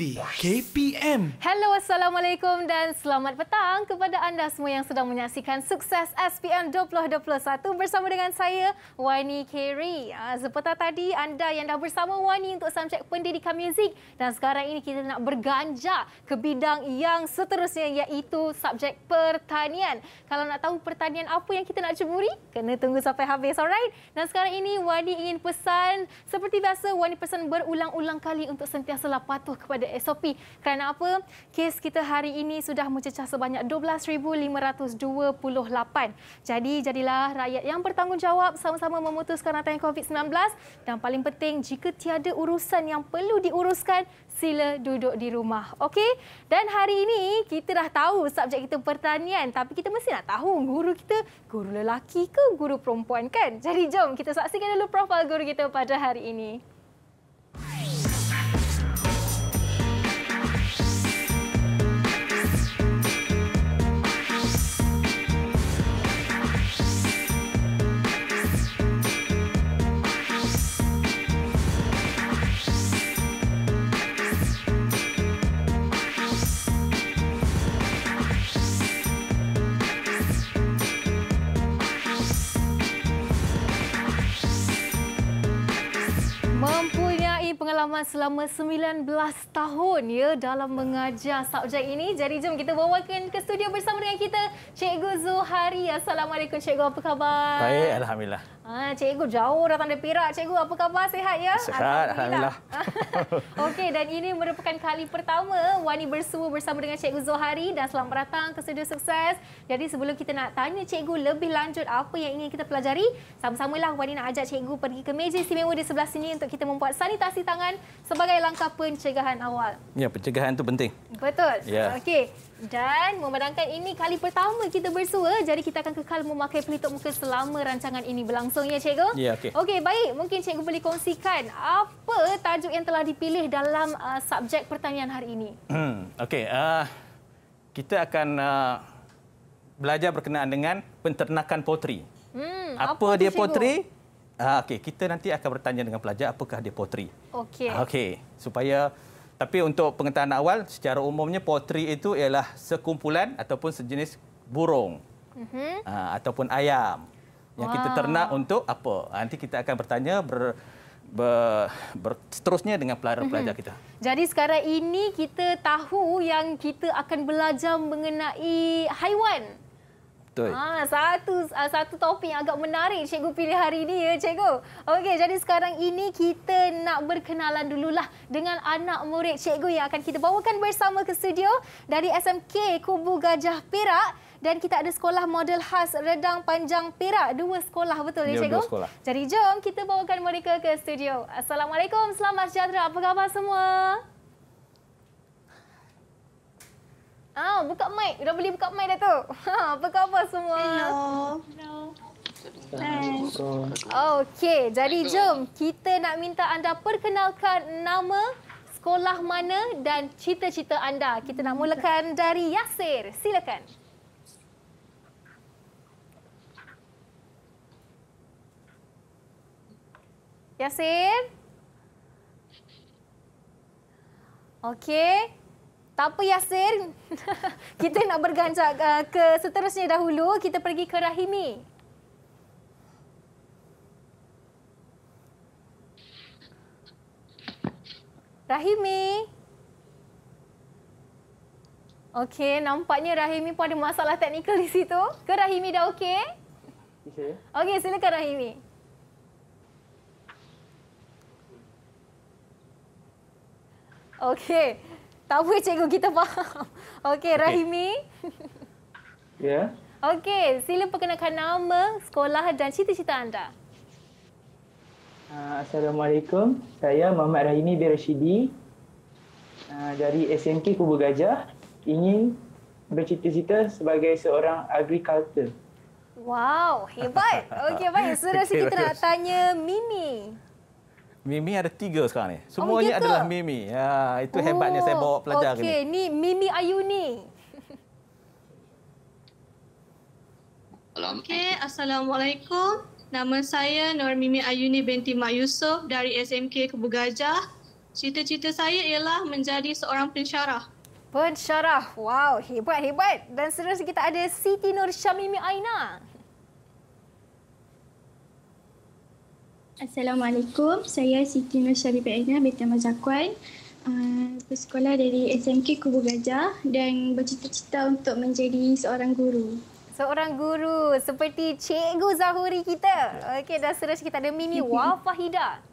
TV KPM. Hello, Assalamualaikum dan selamat petang kepada anda semua yang sedang menyaksikan sukses SPM 2021 bersama dengan saya, Wani Kerry. Ah, seperti tadi, anda yang dah bersama Wani untuk subjek pendidikan muzik dan sekarang ini kita nak berganjak ke bidang yang seterusnya iaitu subjek pertanian. Kalau nak tahu pertanian apa yang kita nak cuburi, kena tunggu sampai habis, alright? Dan sekarang ini, Wani ingin pesan seperti biasa, Wani pesan berulang-ulang kali untuk sentiasa patuh kepada SOP. Kerana apa? Kes kita hari ini sudah mencecah sebanyak 12,528. Jadi, jadilah rakyat yang bertanggungjawab sama-sama memutuskan rantai COVID-19. Dan paling penting, jika tiada urusan yang perlu diuruskan, sila duduk di rumah. Okey? Dan hari ini, kita dah tahu subjek kita pertanian. Tapi kita mesti nak tahu guru kita guru lelaki ke guru perempuan kan? Jadi, jom kita saksikan dulu profil guru kita pada hari ini. Hey! pengalaman selama 19 tahun ya dalam mengajar subjek ini. Jadi jom kita bawa ke studio bersama dengan kita Cikgu Zuhari. Assalamualaikum Cikgu, apa khabar? Baik, alhamdulillah. Ah, cikgu jauh datang dari Perak. Cikgu, apa khabar? Sehat ya? Sehat, Alhamdulillah. Alhamdulillah. Okey, dan ini merupakan kali pertama Wani bersua bersama dengan Cikgu Zohari dan selamat datang ke studio sukses. Jadi sebelum kita nak tanya cikgu lebih lanjut apa yang ingin kita pelajari, sama-samalah Wani nak ajak cikgu pergi ke meja istimewa di sebelah sini untuk kita membuat sanitasi tangan sebagai langkah pencegahan awal. Ya, pencegahan itu penting. Betul. Ya. Okey. Dan memandangkan ini kali pertama kita bersua, jadi kita akan kekal memakai pelitup muka selama rancangan ini berlangsung, ya Cikgu? Ya, yeah, okey. Okey, baik. Mungkin Cikgu boleh kongsikan apa tajuk yang telah dipilih dalam uh, subjek pertanian hari ini? Hmm, okey, uh, kita akan uh, belajar berkenaan dengan penternakan potri. Hmm, apa, apa dia potri? Uh, okey, kita nanti akan bertanya dengan pelajar apakah dia potri. Okey. Okey, supaya... Tapi untuk pengetahuan awal, secara umumnya poultry itu ialah sekumpulan ataupun sejenis burung mm -hmm. ataupun ayam yang wow. kita ternak untuk apa? Ha, nanti kita akan bertanya ber, ber, ber, seterusnya dengan pelajar-pelajar mm -hmm. kita. Jadi sekarang ini kita tahu yang kita akan belajar mengenai haiwan. Betul. Ah, satu ah, satu topik yang agak menarik cikgu pilih hari ini ya cikgu. Okey, jadi sekarang ini kita nak berkenalan dululah dengan anak murid cikgu yang akan kita bawakan bersama ke studio dari SMK Kubu Gajah Perak dan kita ada sekolah model khas Redang Panjang Perak. Dua sekolah betul ya, ya cikgu? sekolah. Jadi jom kita bawakan mereka ke studio. Assalamualaikum, selamat sejahtera. Apa khabar semua? Ah, buka mic. Dah boleh buka mic dah tu. Ha, apa khabar semua? Hello. Hello. Okey, jadi jom kita nak minta anda perkenalkan nama sekolah mana dan cita-cita anda. Kita nak mulakan dari Yasir. Silakan. Yasir. Okey. Tak apa Yasir. kita nak berganjak uh, ke seterusnya dahulu. Kita pergi ke Rahimi. Rahimi. Okey, nampaknya Rahimi pun ada masalah teknikal di situ. Ke Rahimi dah okey? Okey. Okey, silakan Rahimi. Okey. Tak apa cikgu, kita faham. Okey, Rahimi. Ya. Yeah. Okey, sila perkenalkan nama, sekolah dan cerita-cerita anda. Ah, Assalamualaikum. Saya Muhammad Rahimi bin Rashidi ah, dari SMK Kubu Gajah. Ingin bercerita-cerita sebagai seorang agrikultur. Wow, hebat. Okey, baik. Sudah kita nak tanya Mimi. Mimi ada tiga sekarang ni. Semuanya oh, adalah Mimi. Ya, itu oh, hebatnya saya bawa pelajar okay. Oh, ni. Okey, ni Mimi Ayu ni. Okey, Assalamualaikum. Nama saya Nur Mimi Ayuni binti Mak Yusof dari SMK Kebu Gajah. Cita-cita saya ialah menjadi seorang pensyarah. Pensyarah. Wow, hebat-hebat. Dan seterusnya kita ada Siti Nur Syamimi Aina. Assalamualaikum. Saya Siti Nur Syarif Aina binti Mazakwan. Uh, ah, sekolah dari SMK Kubu Gajah dan bercita-cita untuk menjadi seorang guru. Seorang guru seperti Cikgu Zahuri kita. Okey, dah seterusnya kita ada mini Wafahida.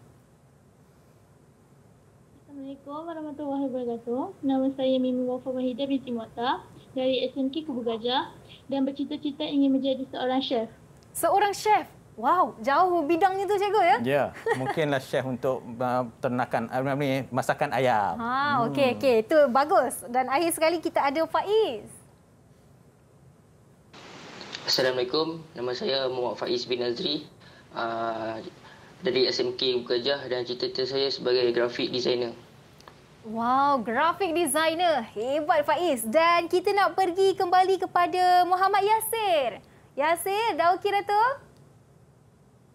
Assalamualaikum warahmatullahi wabarakatuh. Nama saya Mimi Wafa Wahida binti Mota dari SMK Kubu Gajah dan bercita-cita ingin menjadi seorang chef. Seorang chef? Wow, jauh bidangnya tu cikgu ya. Ya, mungkinlah chef untuk uh, ternakan uh, masakan ayam. Ha, okey hmm. okey, itu bagus. Dan akhir sekali kita ada Faiz. Assalamualaikum. Nama saya Muhammad Faiz bin Azri. Uh, dari SMK Bukajah dan cita-cita saya sebagai grafik designer. Wow, grafik designer. Hebat Faiz. Dan kita nak pergi kembali kepada Muhammad Yasir. Yasir, dah okey dah tu?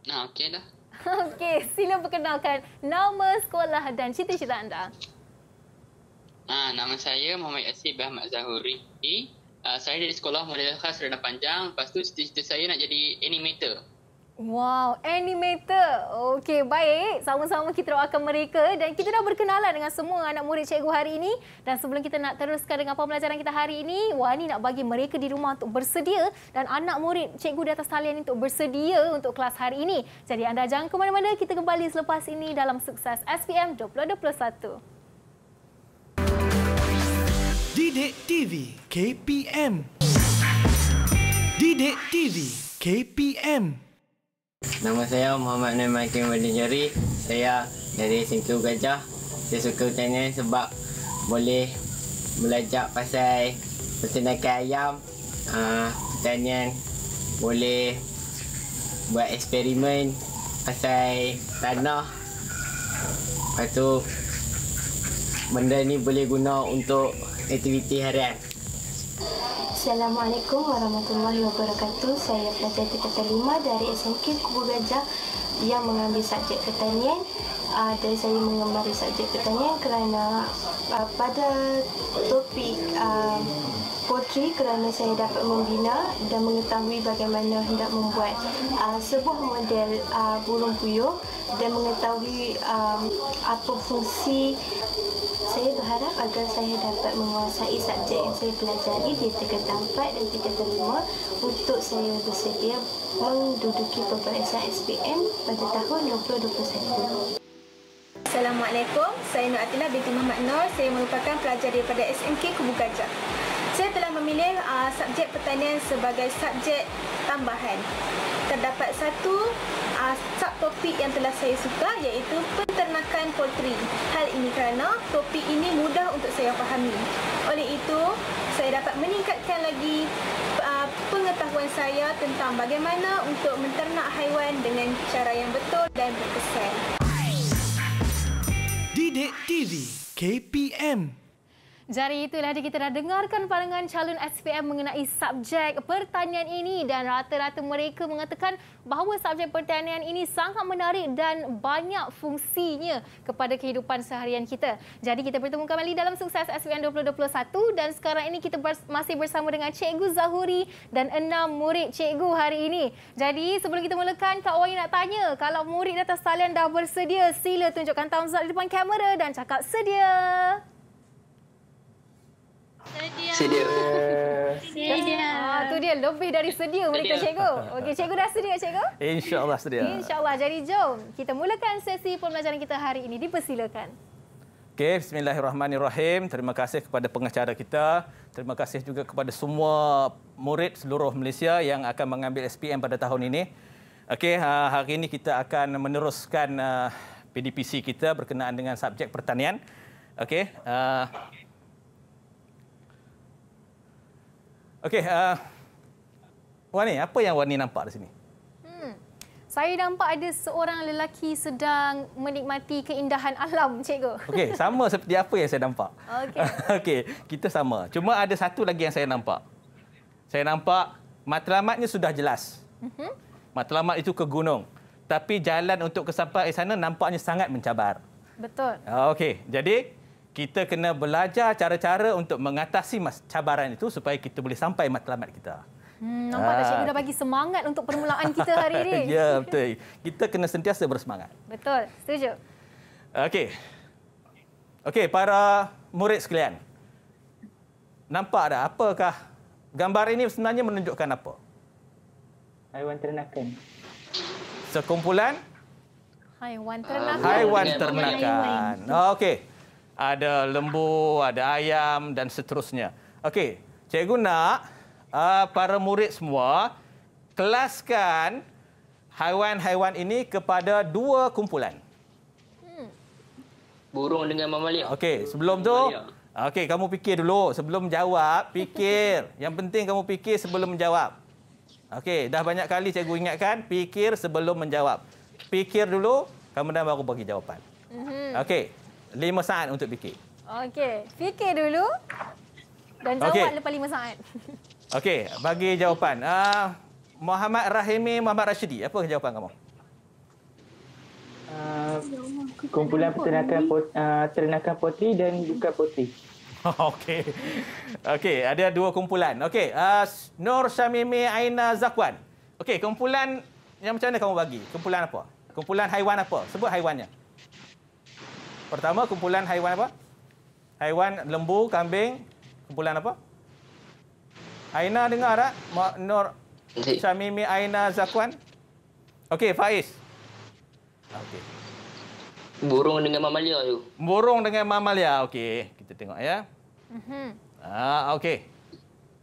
Nah, okey dah. okey, sila perkenalkan nama sekolah dan cita-cita anda. Ah, nama saya Muhammad Yassir bin Ahmad Zahuri. Uh, ah, saya dari sekolah Malaysia Khas rendah Panjang. Lepas tu, cita-cita saya nak jadi animator. Wow, animator. Okey, baik. Sama-sama kita doakan mereka dan kita dah berkenalan dengan semua anak murid cikgu hari ini. Dan sebelum kita nak teruskan dengan apa pelajaran kita hari ini, Wani nak bagi mereka di rumah untuk bersedia dan anak murid cikgu di atas talian untuk bersedia untuk kelas hari ini. Jadi anda jangan ke mana-mana, kita kembali selepas ini dalam sukses SPM 2021. Didik TV KPM Didik TV KPM Nama saya Muhammad Nama Hakim Badi Saya dari Singkiu Gajah. Saya suka tanya sebab boleh belajar pasal peternakan ayam. Uh, boleh buat eksperimen pasal tanah. Lepas tu, benda ni boleh guna untuk aktiviti harian. Assalamualaikum warahmatullahi wabarakatuh. Saya pelajar tingkat Lima dari SMK Kubu Gajah yang mengambil subjek pertanian. Uh, dan saya mengembara subjek pertanian kerana uh, pada topik uh, poultry kerana saya dapat membina dan mengetahui bagaimana hendak membuat uh, sebuah model uh, burung puyuh dan mengetahui um, apa fungsi saya berharap agar saya dapat menguasai subjek yang saya pelajari di tiga tempat dan tiga terima untuk saya bersedia menduduki peperiksaan SPM pada tahun 2021. Assalamualaikum, saya Nur Atila binti Muhammad Nur. Saya merupakan pelajar daripada SMK Kubu Gajah. Saya telah memilih uh, subjek pertanian sebagai subjek tambahan. Terdapat satu uh, topik yang telah saya suka iaitu peternakan poultry. Hal ini kerana topik ini mudah untuk saya fahami. Oleh itu, saya dapat meningkatkan lagi uh, pengetahuan saya tentang bagaimana untuk menternak haiwan dengan cara yang betul dan berkesan. Didik TV KPM jadi itulah kita dah dengarkan pandangan calon SPM mengenai subjek pertanian ini dan rata-rata mereka mengatakan bahawa subjek pertanian ini sangat menarik dan banyak fungsinya kepada kehidupan seharian kita. Jadi kita bertemu kembali dalam sukses SPM 2021 dan sekarang ini kita masih bersama dengan Cikgu Zahuri dan enam murid Cikgu hari ini. Jadi sebelum kita mulakan, Kak Wai nak tanya kalau murid datang salian dah bersedia sila tunjukkan thumbs up di depan kamera dan cakap sedia. Sedia. Sedia. Ah, tu dia lebih dari sedia mereka sedia. cikgu. Okey, cikgu dah sedia cikgu? Insya-Allah sedia. Insya-Allah. Jadi jom kita mulakan sesi pembelajaran kita hari ini. Dipersilakan. Okey, bismillahirrahmanirrahim. Terima kasih kepada pengacara kita. Terima kasih juga kepada semua murid seluruh Malaysia yang akan mengambil SPM pada tahun ini. Okey, ah, hari ini kita akan meneruskan ah, PDPC kita berkenaan dengan subjek pertanian. Okey, ah, Okey, uh, Wani, apa yang Wani nampak di sini? Hmm. Saya nampak ada seorang lelaki sedang menikmati keindahan alam, cikgu. Okey, sama seperti apa yang saya nampak. Okey. Okey, kita sama. Cuma ada satu lagi yang saya nampak. Saya nampak matlamatnya sudah jelas. Mm-hmm. Matlamat itu ke gunung. Tapi jalan untuk ke sana nampaknya sangat mencabar. Betul. Okey, jadi kita kena belajar cara-cara untuk mengatasi mas cabaran itu supaya kita boleh sampai matlamat kita. Hmm, nampak tak ah. Cikgu dah bagi semangat untuk permulaan kita hari ini. ya, betul. Kita kena sentiasa bersemangat. Betul, setuju. Okey. Okey, para murid sekalian. Nampak dah apakah gambar ini sebenarnya menunjukkan apa? Haiwan ternakan. Sekumpulan? Haiwan ternakan. Haiwan ternakan. Okey ada lembu, ada ayam dan seterusnya. Okey, cikgu nak uh, para murid semua kelaskan haiwan-haiwan ini kepada dua kumpulan. Hmm. Burung dengan mamalia. Okey, sebelum tu Okey, kamu fikir dulu sebelum jawab, fikir. Yang penting kamu fikir sebelum menjawab. Okey, dah banyak kali cikgu ingatkan, fikir sebelum menjawab. Fikir dulu, kamu dah baru bagi jawapan. Mhm. Okey. Lima saat untuk fikir. Okey, fikir dulu dan jawab okay. lepas 5 saat. Okey, bagi jawapan. Uh, Muhammad Rahimi Muhammad Rashidi, apa jawapan kamu? Uh, kumpulan peternakan poteri, ah, uh, poteri dan buka poteri. Okey. Okey, ada dua kumpulan. Okey, uh, Nur Shamimi Aina Zakwan. Okey, kumpulan yang macam mana kamu bagi? Kumpulan apa? Kumpulan haiwan apa? Sebut haiwannya. Pertama kumpulan haiwan apa? Haiwan lembu, kambing, kumpulan apa? Aina dengar tak? Ah. Mak Nur Syamimi Aina Zakwan. Okey, Faiz. Okey. Burung dengan mamalia tu. Burung dengan mamalia. Okey, kita tengok ya. Mhm. Ah, okey.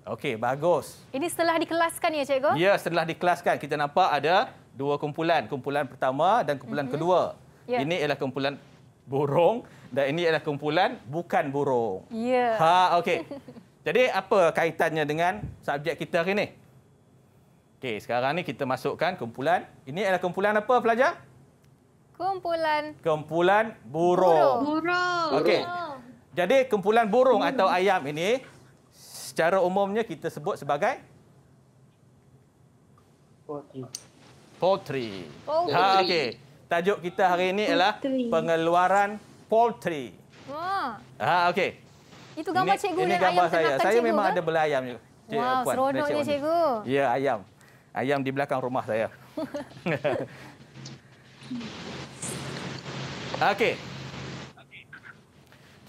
Okey, bagus. Ini setelah dikelaskan ya, cikgu? Ya, setelah dikelaskan kita nampak ada dua kumpulan, kumpulan pertama dan kumpulan mm-hmm. kedua. Yeah. Ini ialah kumpulan burung dan ini adalah kumpulan bukan burung. Ya. Yeah. Ha okey. Jadi apa kaitannya dengan subjek kita hari ini? Okey, sekarang ni kita masukkan kumpulan. Ini adalah kumpulan apa pelajar? Kumpulan. Kumpulan burung. Burung. Okey. Jadi kumpulan burung atau ayam ini secara umumnya kita sebut sebagai poultry. Poultry. Ha okey. Tajuk kita hari ini ialah pengeluaran poultry. Ah, ha, okey. Itu gambar ini, cikgu ni dan gambar saya. Saya cikgu, memang kan? ada belah ayam juga. Cik wow, Puan, seronoknya cikgu. cikgu. Ya, ayam. Ayam di belakang rumah saya. okey.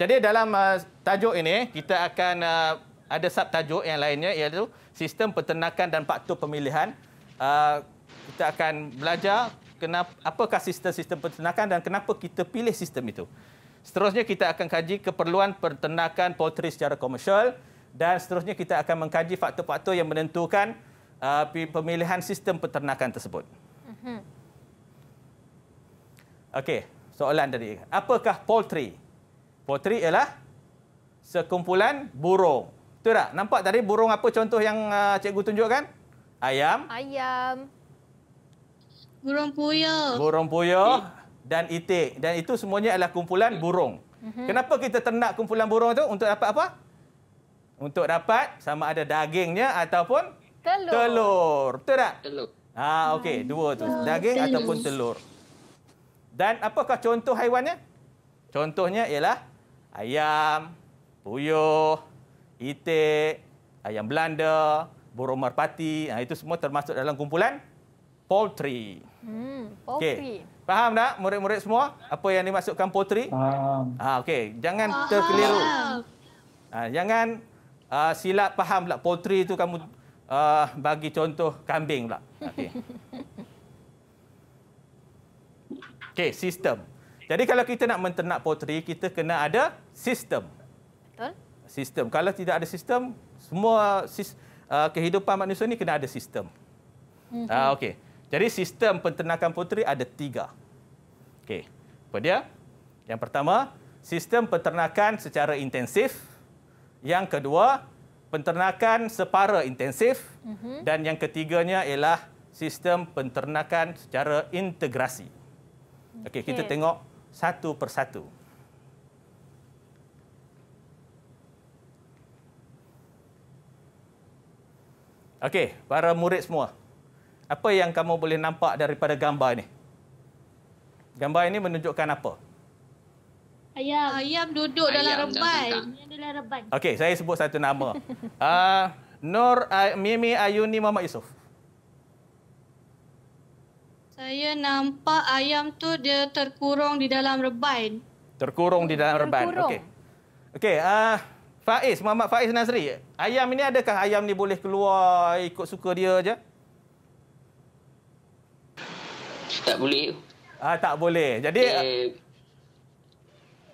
Jadi dalam uh, tajuk ini, kita akan uh, ada tajuk yang lainnya iaitu sistem peternakan dan faktor pemilihan. Uh, kita akan belajar kenapa apakah sistem-sistem peternakan dan kenapa kita pilih sistem itu. Seterusnya kita akan kaji keperluan peternakan poultry secara komersial dan seterusnya kita akan mengkaji faktor-faktor yang menentukan uh, pemilihan sistem peternakan tersebut. mm Okey, soalan dari. Apakah poultry? Poultry ialah sekumpulan burung. Betul tak? Nampak tadi burung apa contoh yang uh, cikgu tunjukkan? Ayam. Ayam. Burung puyuh. Burung puyuh dan itik. Dan itu semuanya adalah kumpulan burung. Mhm. Kenapa kita ternak kumpulan burung itu? Untuk dapat apa? Untuk dapat sama ada dagingnya ataupun? Telur. telur. Betul tak? Telur. Ha, ah, okey. Dua tu. Ah, Daging telur. ataupun telur. Dan apakah contoh haiwannya? Contohnya ialah ayam, puyuh, itik, ayam Belanda, burung merpati. Nah, ha, itu semua termasuk dalam kumpulan poultry. Hmm, okay. Faham tak murid-murid semua apa yang dimasukkan potri? Faham. Ha, ah, okay. Jangan faham. terkeliru. Ha, jangan uh, ah, silap faham pula potri itu kamu uh, bagi contoh kambing pula. Okey, okay, sistem. Jadi kalau kita nak menternak potri, kita kena ada sistem. Betul. Sistem. Kalau tidak ada sistem, semua sis, uh, kehidupan manusia ini kena ada sistem. Mm -hmm. uh, okay. Jadi sistem penternakan poultry ada tiga. Okey, apa dia? Yang pertama, sistem penternakan secara intensif. Yang kedua, penternakan separa intensif. Mm-hmm. Dan yang ketiganya ialah sistem penternakan secara integrasi. Okey, okay. kita tengok satu persatu. Okey, para murid semua apa yang kamu boleh nampak daripada gambar ini? Gambar ini menunjukkan apa? Ayam. Ayam duduk Ayam dalam reban. Ini adalah reban. Okey, saya sebut satu nama. uh, Nur uh, Mimi Ayuni Mama Yusof. Saya nampak ayam tu dia terkurung di dalam reban. Terkurung di dalam reban. Okey. Okey, uh, Faiz Muhammad Faiz Nazri, ayam ini adakah ayam ni boleh keluar ikut suka dia aje? Uh, tak boleh. Ah tak boleh. Jadi eh.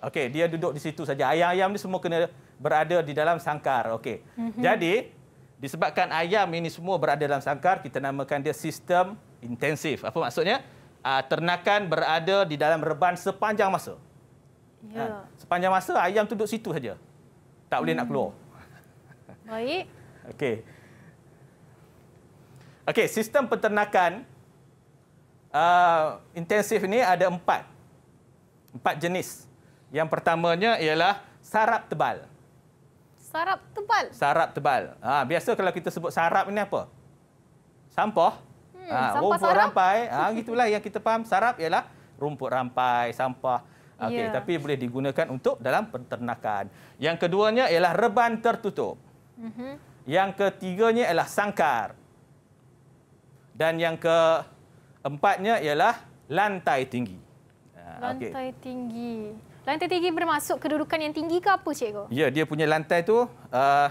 Okey, dia duduk di situ saja. Ayam-ayam ni semua kena berada di dalam sangkar. Okey. Mm -hmm. Jadi disebabkan ayam ini semua berada dalam sangkar, kita namakan dia sistem intensif. Apa maksudnya? Ah ternakan berada di dalam reban sepanjang masa. Ya. Yeah. sepanjang masa ayam tu duduk situ saja. Tak boleh mm. nak hmm. keluar. Baik. Okey. Okey, sistem peternakan Ah, intensif ini ada empat. Empat jenis. Yang pertamanya ialah sarap tebal. Sarap tebal? Sarap tebal. Ha, biasa kalau kita sebut sarap ini apa? Sampah. Hmm, ha, sampah rumput sarap. rampai. Ha, gitulah yang kita faham. Sarap ialah rumput rampai, sampah. Okay, yeah. Tapi boleh digunakan untuk dalam penternakan. Yang keduanya ialah reban tertutup. Mm-hmm. Yang ketiganya ialah sangkar. Dan yang ke Tempatnya ialah lantai tinggi. Ha, lantai okay. tinggi. Lantai tinggi bermaksud kedudukan yang tinggi ke apa, Cikgu? Ya, dia punya lantai tu uh,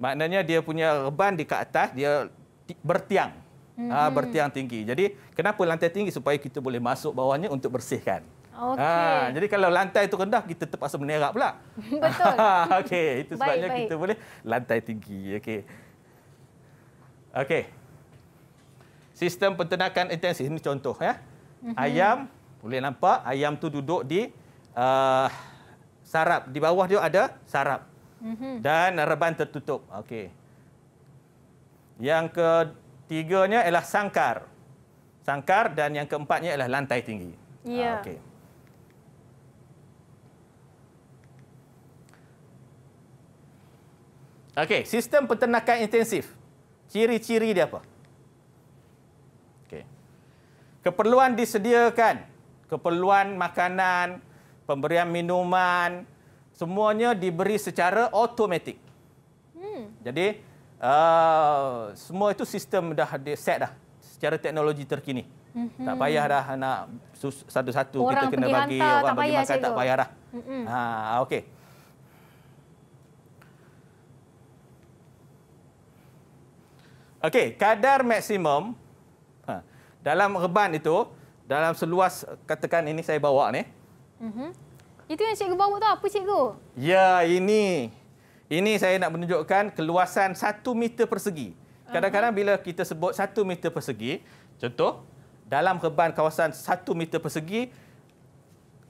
maknanya dia punya reban di kat atas, dia bertiang. hmm Uh, bertiang tinggi. Jadi, kenapa lantai tinggi? Supaya kita boleh masuk bawahnya untuk bersihkan. Okay. Ha, jadi kalau lantai itu rendah kita terpaksa menerak pula. Betul. Ha, okey, itu sebabnya baik, baik. kita boleh lantai tinggi. Okey. Okey sistem peternakan intensif ini contoh ya. Mm-hmm. Ayam boleh nampak ayam tu duduk di uh, sarap di bawah dia ada sarap. Mm-hmm. Dan reban tertutup. Okey. Yang ketiganya ialah sangkar. Sangkar dan yang keempatnya ialah lantai tinggi. Ya. Yeah. Okey. Okey, sistem peternakan intensif. Ciri-ciri dia apa? keperluan disediakan keperluan makanan pemberian minuman semuanya diberi secara automatik hmm. jadi uh, semua itu sistem dah di set dah secara teknologi terkini hmm. tak payah dah nak satu-satu kita kena bagi hantar, orang bagi makan tak payah dah hmm. ha okey Okey, kadar maksimum dalam reban itu dalam seluas katakan ini saya bawa ni. Mm-hmm. Itu yang cikgu bawa tu apa cikgu? Ya, ini. Ini saya nak menunjukkan keluasan satu meter persegi. Kadang-kadang bila kita sebut satu meter persegi, contoh dalam reban kawasan satu meter persegi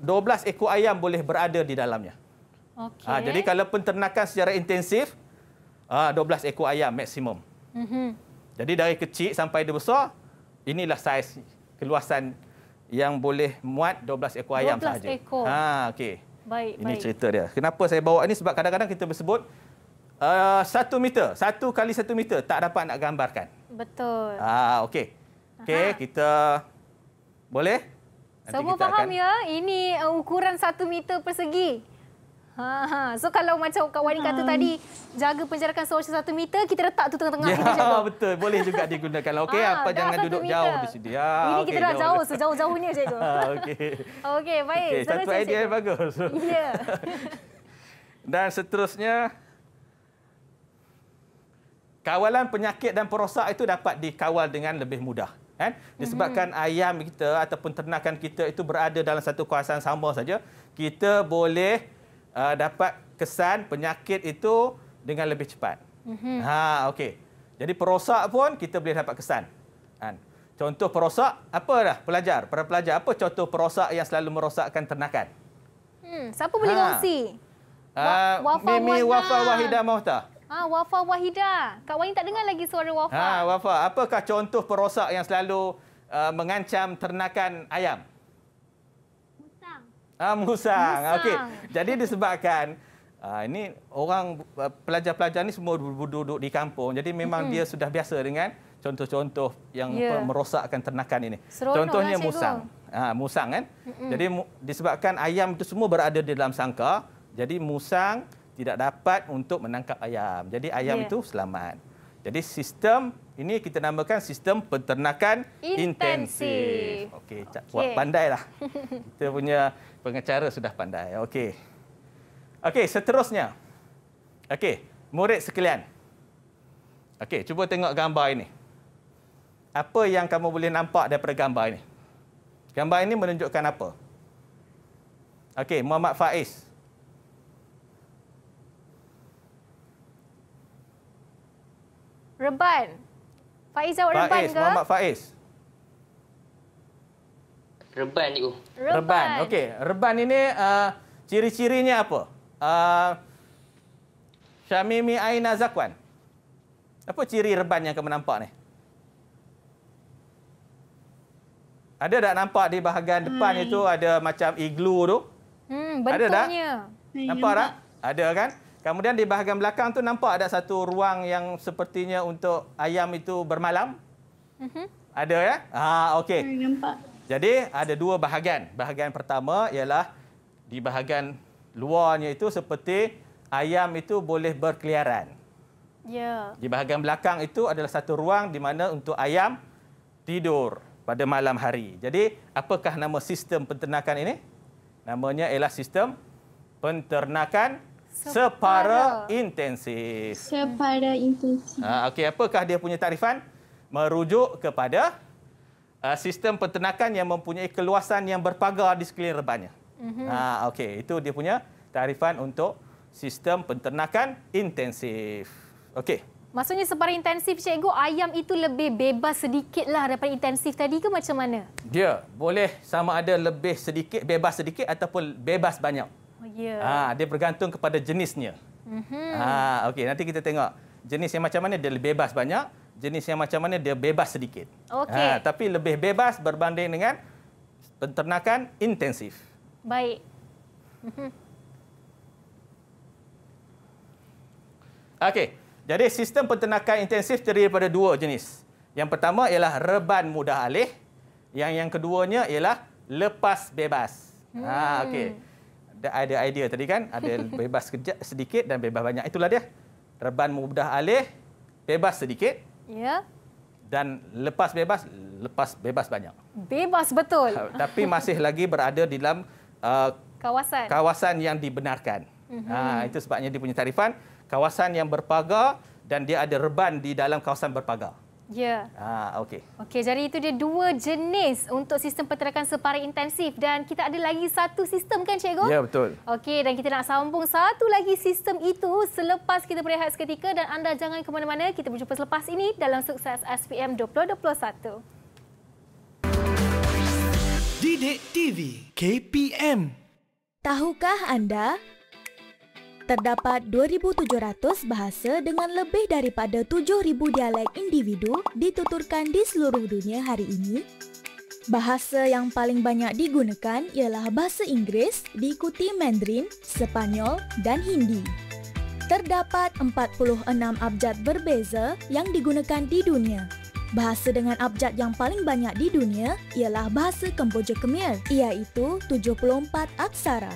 12 ekor ayam boleh berada di dalamnya. Okay. Ha, jadi kalau penternakan secara intensif, ha, 12 ekor ayam maksimum. Uh-huh. Jadi dari kecil sampai dia besar, inilah saiz keluasan yang boleh muat 12 ekor 12 ayam saja. 12 ekor. Ha okey. Baik, Ini baik. cerita dia. Kenapa saya bawa ini sebab kadang-kadang kita bersebut uh, satu uh, meter, satu kali satu meter tak dapat nak gambarkan. Betul. Ha okey. Okey, kita boleh? Nanti Semua kita faham akan... ya? Ini ukuran satu meter persegi. Ha, ha. So kalau macam Kak Wani kata hmm. tadi, jaga penjarakan sosial satu meter, kita letak tu tengah-tengah. Ya, yeah, betul. Boleh juga digunakan. Okey, ha, apa jangan duduk meter. jauh di sini. Ya, Ini okay, kita dah jauh, sejauh-jauhnya, Cikgu. Ah, okey. Okey, baik. Okay, satu cik, idea yang bagus. Ya. Yeah. dan seterusnya, kawalan penyakit dan perosak itu dapat dikawal dengan lebih mudah. Kan? Disebabkan mm -hmm. ayam kita ataupun ternakan kita itu berada dalam satu kawasan sama saja, kita boleh uh, dapat kesan penyakit itu dengan lebih cepat. Mm -hmm. Ha, okey. Jadi perosak pun kita boleh dapat kesan. Kan? Contoh perosak apa dah pelajar? Para pelajar apa contoh perosak yang selalu merosakkan ternakan? Hmm, siapa boleh ha. kongsi? Uh, Wafa Mimi Wafa Wahida Mohta. Ah, ha, Wafa Wahida. Kak Wahin tak dengar lagi suara Wafa. Ha, Wafa, apakah contoh perosak yang selalu uh, mengancam ternakan ayam? Ah musang. musang. Okey. Jadi disebabkan Uh, ini orang ah, pelajar-pelajar ni semua duduk di kampung jadi memang mm-hmm. dia sudah biasa dengan contoh-contoh yang yeah. Ya. merosakkan ternakan ini Seronok contohnya lah, musang ha, musang kan mm-hmm. jadi disebabkan ayam itu semua berada di dalam sangka jadi musang tidak dapat untuk menangkap ayam jadi ayam yeah. itu selamat jadi sistem ini kita namakan sistem penternakan intensif. intensif. Okey, okay. pandailah. Kita punya pengacara sudah pandai. Okey. Okey, seterusnya. Okey, murid sekalian. Okey, cuba tengok gambar ini. Apa yang kamu boleh nampak daripada gambar ini? Gambar ini menunjukkan apa? Okey, Muhammad Faiz. Reban. Faiz awak Reban Faiz, ke? Faiz. Reban, Cikgu. Reban. Reban. Okey. Reban ini uh, ciri-cirinya apa? Uh, Syamimi Aina Zakwan. Apa ciri reban yang kamu nampak ni? Ada tak nampak di bahagian depan Hai. Hmm. itu ada macam iglu tu? Hmm, bentuknya. Ada tak? Nampak tak? Ada kan? Kemudian di bahagian belakang tu nampak ada satu ruang yang sepertinya untuk ayam itu bermalam. Uh-huh. Ada ya? Ha, okay. Hmm, nampak. Jadi ada dua bahagian. Bahagian pertama ialah di bahagian luarnya itu seperti ayam itu boleh berkeliaran. Ya. Di bahagian belakang itu adalah satu ruang di mana untuk ayam tidur pada malam hari. Jadi apakah nama sistem penternakan ini? Namanya ialah sistem penternakan separa intensif. Separa intensif. Ha, Okey, apakah dia punya tarifan? Merujuk kepada uh, sistem peternakan yang mempunyai keluasan yang berpagar di sekeliling rebanya. Mm -hmm. Ah, ha, Okey, itu dia punya tarifan untuk sistem peternakan intensif. Okey. Maksudnya separa intensif, Cikgu, ayam itu lebih bebas sedikit lah daripada intensif tadi ke macam mana? Dia boleh sama ada lebih sedikit, bebas sedikit ataupun bebas banyak. Yeah. Ya. Ha, dia bergantung kepada jenisnya. Mm -hmm. Ah, ha, okay, nanti kita tengok jenis yang macam mana dia bebas banyak, jenis yang macam mana dia bebas sedikit. Okay. Ha, ah, tapi lebih bebas berbanding dengan penternakan intensif. Baik. Mhm. okay, jadi sistem penternakan intensif terdiri daripada dua jenis. Yang pertama ialah reban mudah alih. Yang yang keduanya ialah lepas bebas. Ah, hmm. Ha, okay ada idea idea tadi kan ada bebas kerja sedikit dan bebas banyak itulah dia reban mudah alih bebas sedikit ya yeah. dan lepas bebas lepas bebas banyak bebas betul ha, tapi masih lagi berada di dalam uh, kawasan kawasan yang dibenarkan mm-hmm. ha itu sebabnya dia punya tarifan kawasan yang berpagar dan dia ada reban di dalam kawasan berpagar Ya. Ah, okey. Okey, jadi itu dia dua jenis untuk sistem penterakan separa intensif dan kita ada lagi satu sistem kan cikgu? Ya, betul. Okey, dan kita nak sambung satu lagi sistem itu selepas kita berehat seketika dan anda jangan ke mana-mana. Kita berjumpa selepas ini dalam sukses SPM 2021. Didik TV KPM. Tahukah anda Terdapat 2,700 bahasa dengan lebih daripada 7,000 dialek individu dituturkan di seluruh dunia hari ini. Bahasa yang paling banyak digunakan ialah bahasa Inggeris, diikuti Mandarin, Spanyol dan Hindi. Terdapat 46 abjad berbeza yang digunakan di dunia. Bahasa dengan abjad yang paling banyak di dunia ialah bahasa Kemboja Khmer, iaitu 74 aksara.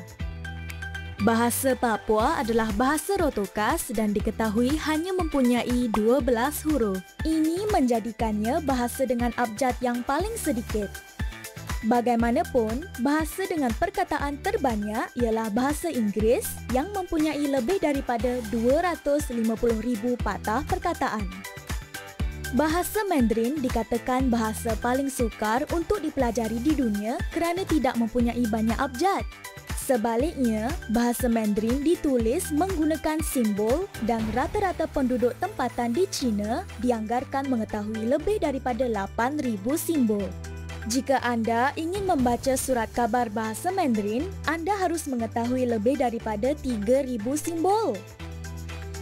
Bahasa Papua adalah bahasa rotokas dan diketahui hanya mempunyai 12 huruf. Ini menjadikannya bahasa dengan abjad yang paling sedikit. Bagaimanapun, bahasa dengan perkataan terbanyak ialah bahasa Inggeris yang mempunyai lebih daripada 250,000 patah perkataan. Bahasa Mandarin dikatakan bahasa paling sukar untuk dipelajari di dunia kerana tidak mempunyai banyak abjad. Sebaliknya, bahasa Mandarin ditulis menggunakan simbol dan rata-rata penduduk tempatan di China dianggarkan mengetahui lebih daripada 8,000 simbol. Jika anda ingin membaca surat kabar bahasa Mandarin, anda harus mengetahui lebih daripada 3,000 simbol.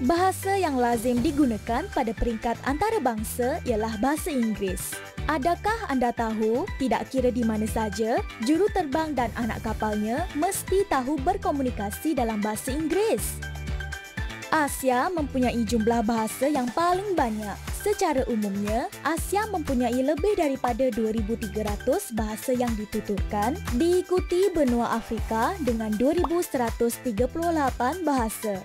Bahasa yang lazim digunakan pada peringkat antarabangsa ialah bahasa Inggeris. Adakah anda tahu, tidak kira di mana saja, juru terbang dan anak kapalnya mesti tahu berkomunikasi dalam bahasa Inggeris? Asia mempunyai jumlah bahasa yang paling banyak. Secara umumnya, Asia mempunyai lebih daripada 2300 bahasa yang dituturkan, diikuti benua Afrika dengan 2138 bahasa.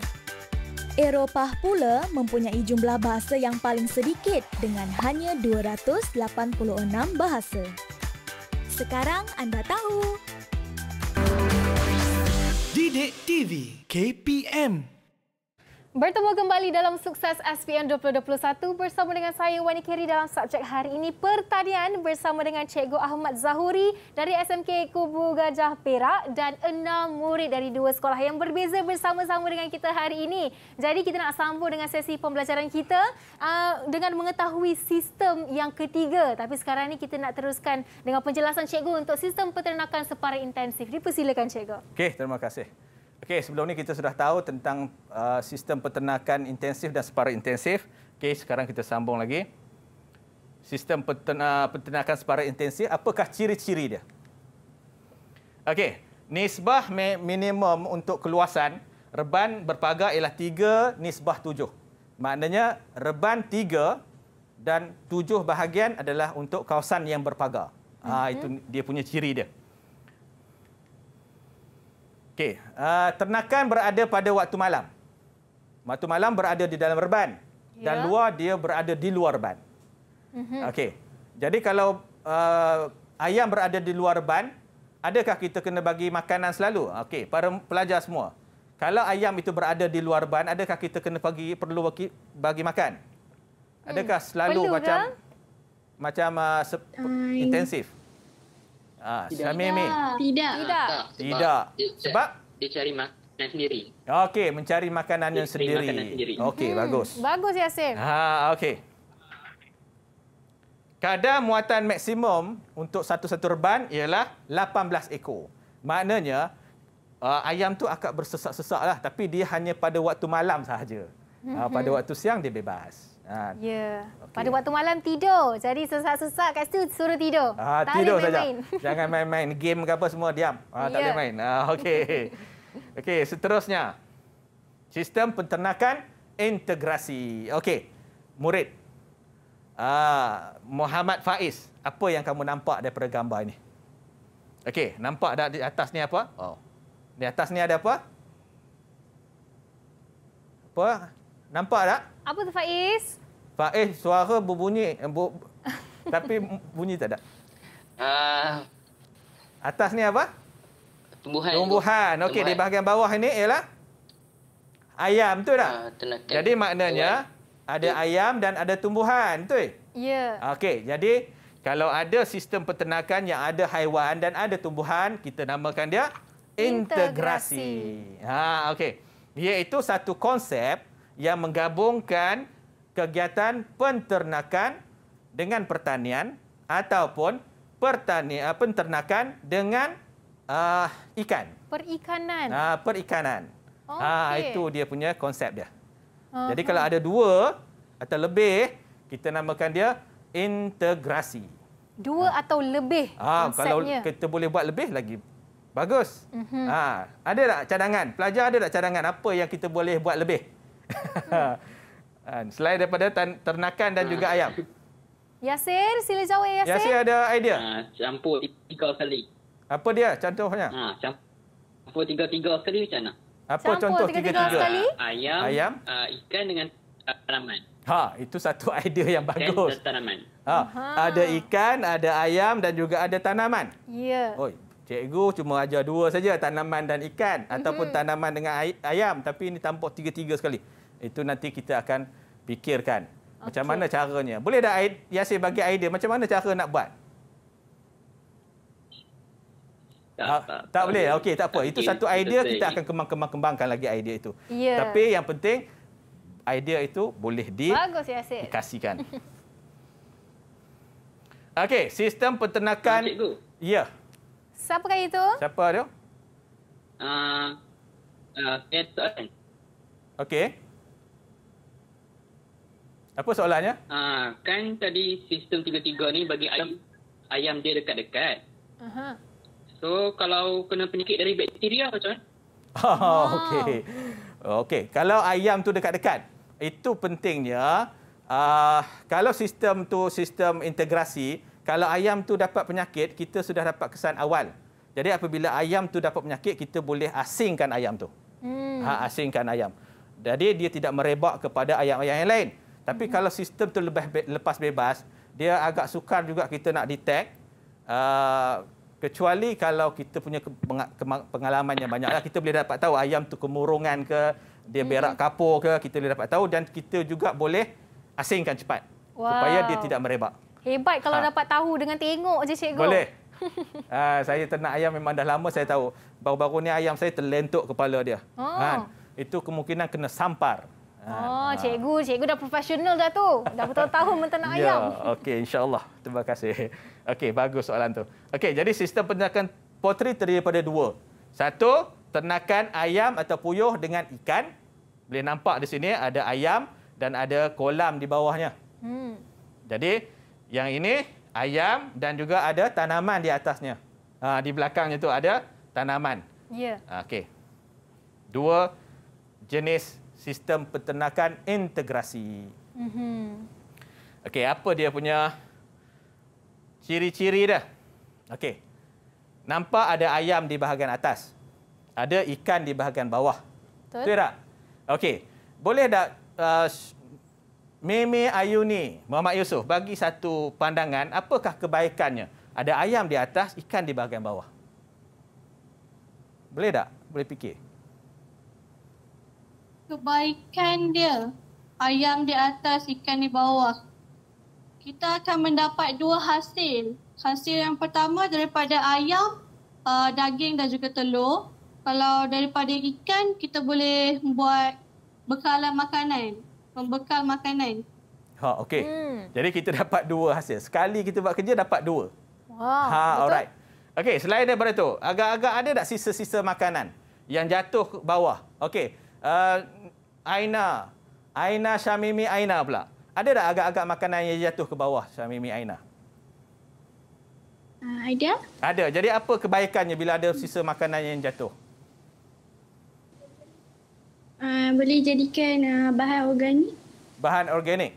Eropah pula mempunyai jumlah bahasa yang paling sedikit dengan hanya 286 bahasa. Sekarang anda tahu. Didik TV KPM Bertemu kembali dalam sukses SPM 2021 bersama dengan saya Wani Keri dalam subjek hari ini pertanian bersama dengan Cikgu Ahmad Zahuri dari SMK Kubu Gajah Perak dan enam murid dari dua sekolah yang berbeza bersama-sama dengan kita hari ini. Jadi kita nak sambung dengan sesi pembelajaran kita uh, dengan mengetahui sistem yang ketiga. Tapi sekarang ini kita nak teruskan dengan penjelasan Cikgu untuk sistem peternakan separa intensif. Dipersilakan Cikgu. Okey, terima kasih. Okey, sebelum ni kita sudah tahu tentang uh, sistem peternakan intensif dan separa intensif. Okey, sekarang kita sambung lagi. Sistem peternak, peternakan separa intensif, apakah ciri-ciri dia? Okey, nisbah minimum untuk keluasan reban berpagar ialah 3 nisbah 7. Maknanya reban 3 dan 7 bahagian adalah untuk kawasan yang berpagar. Ah uh-huh. ha, itu dia punya ciri dia. Okey, uh, ternakan berada pada waktu malam. Waktu malam berada di dalam reban ya. dan luar dia berada di luar reban. Mm-hmm. Okey. Jadi kalau uh, ayam berada di luar reban, adakah kita kena bagi makanan selalu? Okey, para pelajar semua. Kalau ayam itu berada di luar reban, adakah kita kena bagi perlu bagi, makan? Adakah hmm. selalu perlu macam macam uh, ah, intensif? Ah, Tidak. Syamil Amin. Tidak. Tidak. Tidak. Sebab? Dia cari makanan sendiri. Okey, mencari makanan yang sendiri. sendiri. Okey, hmm. bagus. Bagus, Sim. Ha, ah, okey. Kadar muatan maksimum untuk satu-satu reban ialah 18 ekor. Maknanya, uh, ayam tu agak bersesak-sesak lah. Tapi dia hanya pada waktu malam sahaja. Uh, pada mhm. waktu siang, dia bebas. Ha. Ya. Okay. Pada waktu malam tidur. Jadi sesak-sesak kat situ suruh tidur. Ha, tak tidur saja. Jangan main-main game ke apa semua diam. Ha, yeah. tak ya. boleh main. Ha, okey. Okey, seterusnya. Sistem penternakan integrasi. Okey. Murid. Ah, Muhammad Faiz, apa yang kamu nampak daripada gambar ini? Okey, nampak dah di atas ni apa? Oh. Di atas ni ada apa? Apa? Nampak tak? Apa tu Faiz? Faiz eh, suara berbunyi eh, bu, tapi bunyi tak ada. Uh, atas ni apa? Tumbuhan. Tumbuhan. Okey di bahagian bawah ini ialah ayam betul tak? Uh, jadi maknanya ada yeah. ayam dan ada tumbuhan betul? Ya. Yeah. Okey jadi kalau ada sistem peternakan yang ada haiwan dan ada tumbuhan kita namakan dia integrasi. integrasi. Ha okey. Dia itu satu konsep yang menggabungkan kegiatan penternakan dengan pertanian ataupun pertanian ah, penternakan dengan uh, ikan. Perikanan. Ah, uh, perikanan. Oh, ah, okay. uh, itu dia punya konsep dia. Uh-huh. Jadi kalau ada dua atau lebih, kita namakan dia integrasi. Dua ha. atau lebih ha, konsepnya. Kalau kita boleh buat lebih lagi, bagus. Mm-hmm. Ha. Ada tak cadangan? Pelajar ada tak cadangan apa yang kita boleh buat lebih? Hmm. Kan? Selain daripada ternakan dan juga ayam. Yasir, sila jawab eh, Yasir. Yasir ada idea? Ah, campur tiga kali. Apa dia contohnya? Ah, campur tiga-tiga kali macam mana? Apa campur contoh tiga-tiga kali? Ah, ayam, ayam. Uh, ikan dengan tanaman. Ha, itu satu idea yang ikan bagus. Ikan tanaman. Ha, ada ikan, ada ayam dan juga ada tanaman. Ya. Oh, Cikgu cuma ajar dua saja, tanaman dan ikan. Ataupun mm -hmm. tanaman dengan ayam. Tapi ini tampak tiga-tiga sekali. Itu nanti kita akan fikirkan macam okay. mana caranya. Boleh tak Yasir bagi idea macam mana cara nak buat? Tak, ah, tak, tak, tak boleh. boleh. Okey, tak apa. Tak itu satu idea kita, kita akan kembang-kembangkan lagi idea itu. Yeah. Tapi yang penting idea itu boleh di Bagus, dikasihkan. Okey, sistem peternakan. Ya. Yeah. Siapa kah itu? Siapa dia? Ah, uh, uh, Okey. Apa soalannya? Uh, kan tadi sistem tiga-tiga ni bagi ayam, ayam dia dekat-dekat. So, kalau kena penyakit dari bakteria macam mana? Oh, wow. okey. Okey, kalau ayam tu dekat-dekat, itu pentingnya. Uh, kalau sistem tu sistem integrasi, kalau ayam tu dapat penyakit, kita sudah dapat kesan awal. Jadi apabila ayam tu dapat penyakit, kita boleh asingkan ayam tu. Hmm. Ha, asingkan ayam. Jadi dia tidak merebak kepada ayam-ayam yang lain. Tapi hmm. kalau sistem tu lebih lepas bebas, dia agak sukar juga kita nak detect. Uh, kecuali kalau kita punya pengalaman yang banyaklah kita boleh dapat tahu ayam tu kemurungan ke, dia hmm. berak kapur ke, kita boleh dapat tahu dan kita juga boleh asingkan cepat wow. supaya dia tidak merebak. Hebat kalau ha. dapat tahu dengan tengok je cikgu. Boleh. Uh, saya ternak ayam memang dah lama saya tahu. Baru-baru ni ayam saya terlentuk kepala dia. Oh. Ha. Itu kemungkinan kena sampar. Ah, oh, ah. cikgu, cikgu dah profesional dah tu. Dah bertahun-tahun menternak ya, ayam. Ya, okey, insyaallah. Terima kasih. Okey, bagus soalan tu. Okey, jadi sistem peternakan poteri terdiri daripada dua. Satu, ternakan ayam atau puyuh dengan ikan. Boleh nampak di sini ada ayam dan ada kolam di bawahnya. Hmm. Jadi, yang ini ayam dan juga ada tanaman di atasnya. Ha, di belakangnya tu ada tanaman. Ya. Okey. Dua jenis sistem peternakan integrasi. Mm-hmm. Okey, apa dia punya ciri-ciri dia? Okey, nampak ada ayam di bahagian atas, ada ikan di bahagian bawah. Betul, Betul tak? Okey, boleh tak uh, Meme Ayuni, Muhammad Yusuf, bagi satu pandangan, apakah kebaikannya? Ada ayam di atas, ikan di bahagian bawah. Boleh tak? Boleh fikir? kebaikan dia ayam di atas ikan di bawah kita akan mendapat dua hasil hasil yang pertama daripada ayam uh, daging dan juga telur kalau daripada ikan kita boleh buat bekalan makanan membekal makanan ha okey hmm. jadi kita dapat dua hasil sekali kita buat kerja dapat dua wah ha betul. alright okey selain daripada itu agak-agak ada tak sisa-sisa makanan yang jatuh bawah okey uh, Aina. Aina Syamimi Aina pula. Ada tak agak-agak makanan yang jatuh ke bawah Syamimi Aina? Ah, ada. Ada. Jadi apa kebaikannya bila ada sisa makanan yang jatuh? Ah, boleh jadikan ah, bahan organik. Bahan organik.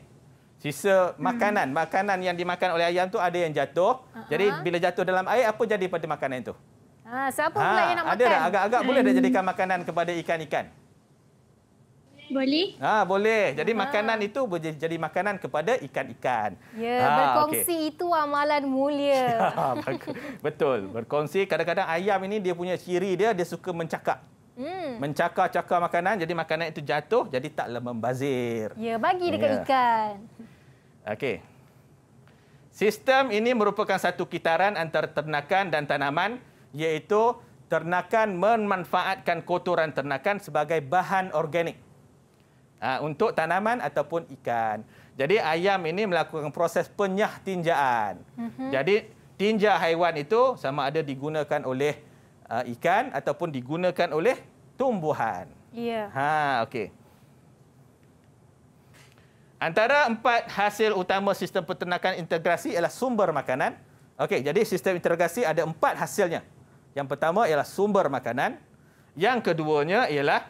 Sisa hmm. makanan. Makanan yang dimakan oleh ayam tu ada yang jatuh. Jadi bila jatuh dalam air, apa jadi pada makanan itu? Ah, siapa ha, pula yang nak ada makan? Ada tak agak-agak boleh dah hmm. jadikan makanan kepada ikan-ikan. Boleh. Ha, boleh. Jadi ha. makanan itu boleh jadi makanan kepada ikan-ikan. Ya, ha, berkongsi okay. itu amalan mulia. Ya, betul. Berkongsi. Kadang-kadang ayam ini dia punya ciri dia, dia suka mencakap. Hmm. Mencakar-cakar makanan, jadi makanan itu jatuh, jadi tak membazir. Ya, bagi dekat ya. ikan. Okey. Sistem ini merupakan satu kitaran antara ternakan dan tanaman, iaitu ternakan memanfaatkan kotoran ternakan sebagai bahan organik. Ha, untuk tanaman ataupun ikan. Jadi ayam ini melakukan proses penyah tinjaan. Mm-hmm. Jadi tinja haiwan itu sama ada digunakan oleh uh, ikan ataupun digunakan oleh tumbuhan. Ya. Yeah. Ha okey. Antara empat hasil utama sistem peternakan integrasi ialah sumber makanan. Okey, jadi sistem integrasi ada empat hasilnya. Yang pertama ialah sumber makanan, yang keduanya ialah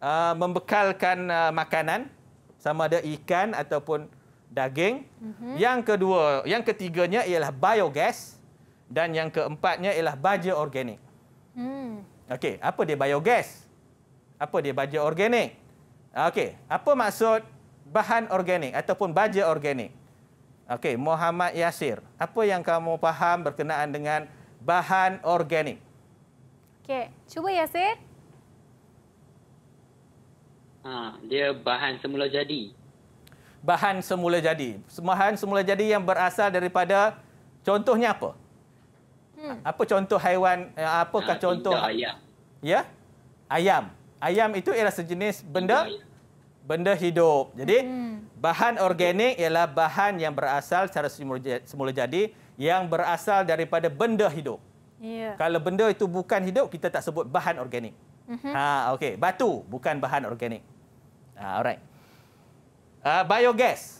uh, membekalkan uh, makanan sama ada ikan ataupun daging. Mm-hmm. Yang kedua, yang ketiganya ialah biogas dan yang keempatnya ialah baja organik. Mm. Okey, apa dia biogas? Apa dia baja organik? Okey, apa maksud bahan organik ataupun baja organik? Okey, Muhammad Yasir, apa yang kamu faham berkenaan dengan bahan organik? Okey, cuba Yasir. Ha, dia bahan semula jadi. Bahan semula jadi. Bahan semula jadi yang berasal daripada contohnya apa? Hmm. Apa contoh haiwan? Eh, apakah ha, contoh? Ha- ayam. Ya? Ayam. Ayam itu ialah sejenis benda benda hidup. Jadi hmm. bahan organik ialah bahan yang berasal secara semula jadi yang berasal daripada benda hidup. Yeah. Kalau benda itu bukan hidup kita tak sebut bahan organik. Hmm. Mm -hmm. Ha okey, batu bukan bahan organik. Ha, alright. Ah uh, biogas.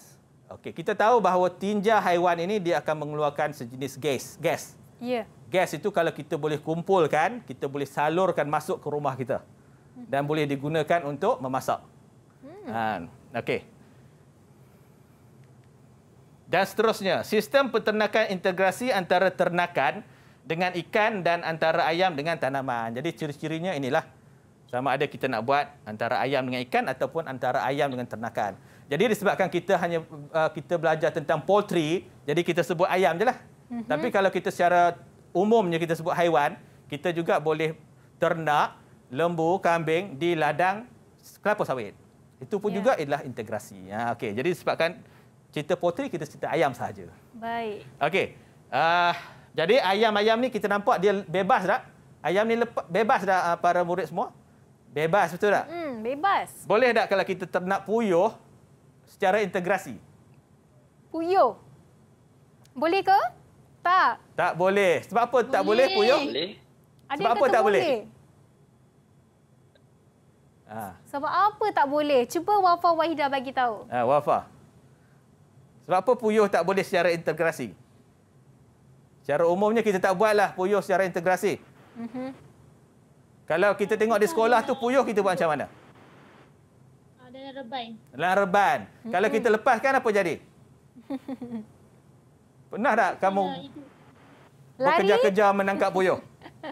Okey, kita tahu bahawa tinja haiwan ini dia akan mengeluarkan sejenis gas, gas. Ya. Yeah. Gas itu kalau kita boleh kumpulkan, kita boleh salurkan masuk ke rumah kita dan boleh digunakan untuk memasak. Hmm. Ha, okey. Dan seterusnya, sistem peternakan integrasi antara ternakan dengan ikan dan antara ayam dengan tanaman. Jadi ciri-cirinya inilah sama ada kita nak buat antara ayam dengan ikan ataupun antara ayam dengan ternakan. Jadi disebabkan kita hanya uh, kita belajar tentang poultry, jadi kita sebut ayam je lah. Mm-hmm. Tapi kalau kita secara umumnya kita sebut haiwan, kita juga boleh ternak lembu, kambing di ladang kelapa sawit. Itu pun yeah. juga adalah integrasi. Ya, ha, okay. Jadi disebabkan cerita poultry, kita cerita ayam sahaja. Baik. Okay. Uh, jadi ayam-ayam ni kita nampak dia bebas tak? Ayam ni lepa- bebas dah uh, para murid semua. Bebas betul tak? Hmm, bebas. Boleh tak kalau kita ternak puyuh secara integrasi? Puyuh. Boleh ke? Tak. Tak boleh. Sebab apa boleh. tak boleh puyuh? Boleh. Sebab apa tak boleh? boleh? Ha. Sebab apa tak boleh? Cuba Wafa wahidah bagi tahu. Ha, ah, Wafa. Sebab apa puyuh tak boleh secara integrasi? Secara umumnya kita tak buatlah puyuh secara integrasi. Mhm. Mm kalau kita tengok di sekolah tu puyuh kita buat macam mana? Ah, dalam reban. Dalam reban. Kalau hmm. kita lepaskan apa jadi? Pernah tak kamu bekerja-kerja menangkap puyuh?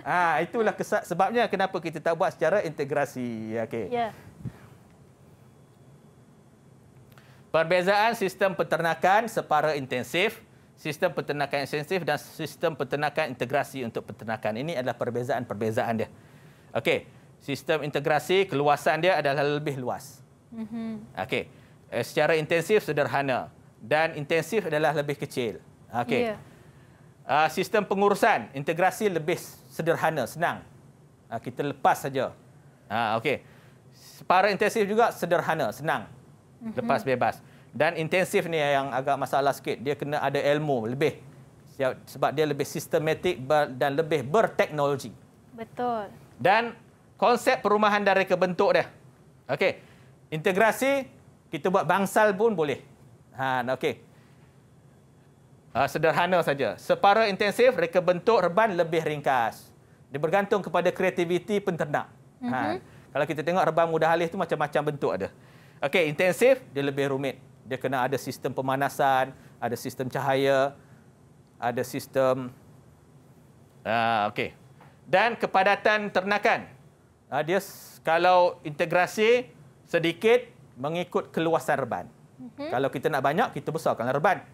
Ha, itulah kesat sebabnya kenapa kita tak buat secara integrasi. Okey. Ya. Perbezaan sistem peternakan separa intensif, sistem peternakan intensif dan sistem peternakan integrasi untuk peternakan. Ini adalah perbezaan-perbezaan dia. Okey, sistem integrasi keluasan dia adalah lebih luas. Mm-hmm. Okey, eh, secara intensif sederhana dan intensif adalah lebih kecil. Okey, yeah. Ya. uh, sistem pengurusan integrasi lebih sederhana, senang. Uh, kita lepas saja. Uh, Okey, separa intensif juga sederhana, senang. Mm-hmm. Lepas bebas. Dan intensif ni yang agak masalah sikit. Dia kena ada ilmu lebih. Sebab dia lebih sistematik dan lebih berteknologi. Betul dan konsep perumahan dari kebentuk dia. Okey. Integrasi kita buat bangsal pun boleh. Ha okey. Uh, ha, sederhana saja. Separa intensif reka bentuk reban lebih ringkas. Dia bergantung kepada kreativiti penternak. Mm -hmm. kalau kita tengok reban mudah alih tu macam-macam bentuk ada. Okey, intensif dia lebih rumit. Dia kena ada sistem pemanasan, ada sistem cahaya, ada sistem uh, ha, okey dan kepadatan ternakan. Uh, dia kalau integrasi sedikit mengikut keluasan reban. Mm-hmm. Kalau kita nak banyak, kita besarkan reban.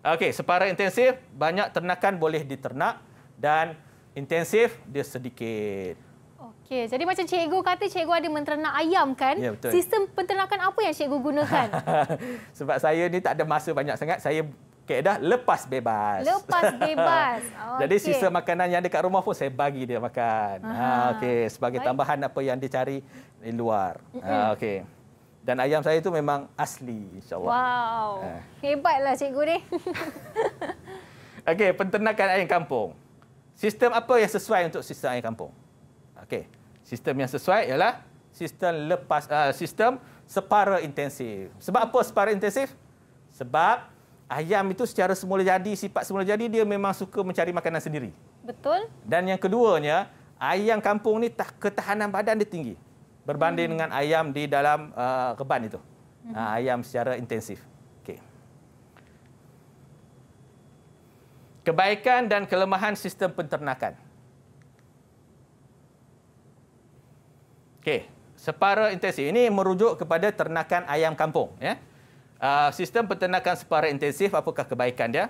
Okey, separa intensif, banyak ternakan boleh diternak dan intensif dia sedikit. Okey, jadi macam cikgu kata cikgu ada menternak ayam kan? Ya, betul. Sistem penternakan apa yang cikgu gunakan? Sebab saya ni tak ada masa banyak sangat, saya keadaan lepas bebas. Lepas bebas. Oh, Jadi okay. sisa makanan yang kat rumah pun saya bagi dia makan. Ha, ah, okay. Sebagai tambahan apa yang dia cari di luar. Ha, ah, okay. Dan ayam saya itu memang asli insyaAllah. Wow. Ha. Hebatlah cikgu ni. okay, penternakan ayam kampung. Sistem apa yang sesuai untuk sistem ayam kampung? Okay. Sistem yang sesuai ialah sistem lepas uh, sistem separa intensif. Sebab apa separa intensif? Sebab ayam itu secara semula jadi, sifat semula jadi dia memang suka mencari makanan sendiri. Betul. Dan yang keduanya, ayam kampung ni ketahanan badan dia tinggi berbanding hmm. dengan ayam di dalam uh, reban itu. Hmm. Uh, ayam secara intensif. Okay. Kebaikan dan kelemahan sistem penternakan. Okay, separa intensif. Ini merujuk kepada ternakan ayam kampung, ya. Yeah? Ah, sistem peternakan separa intensif apakah kebaikan dia?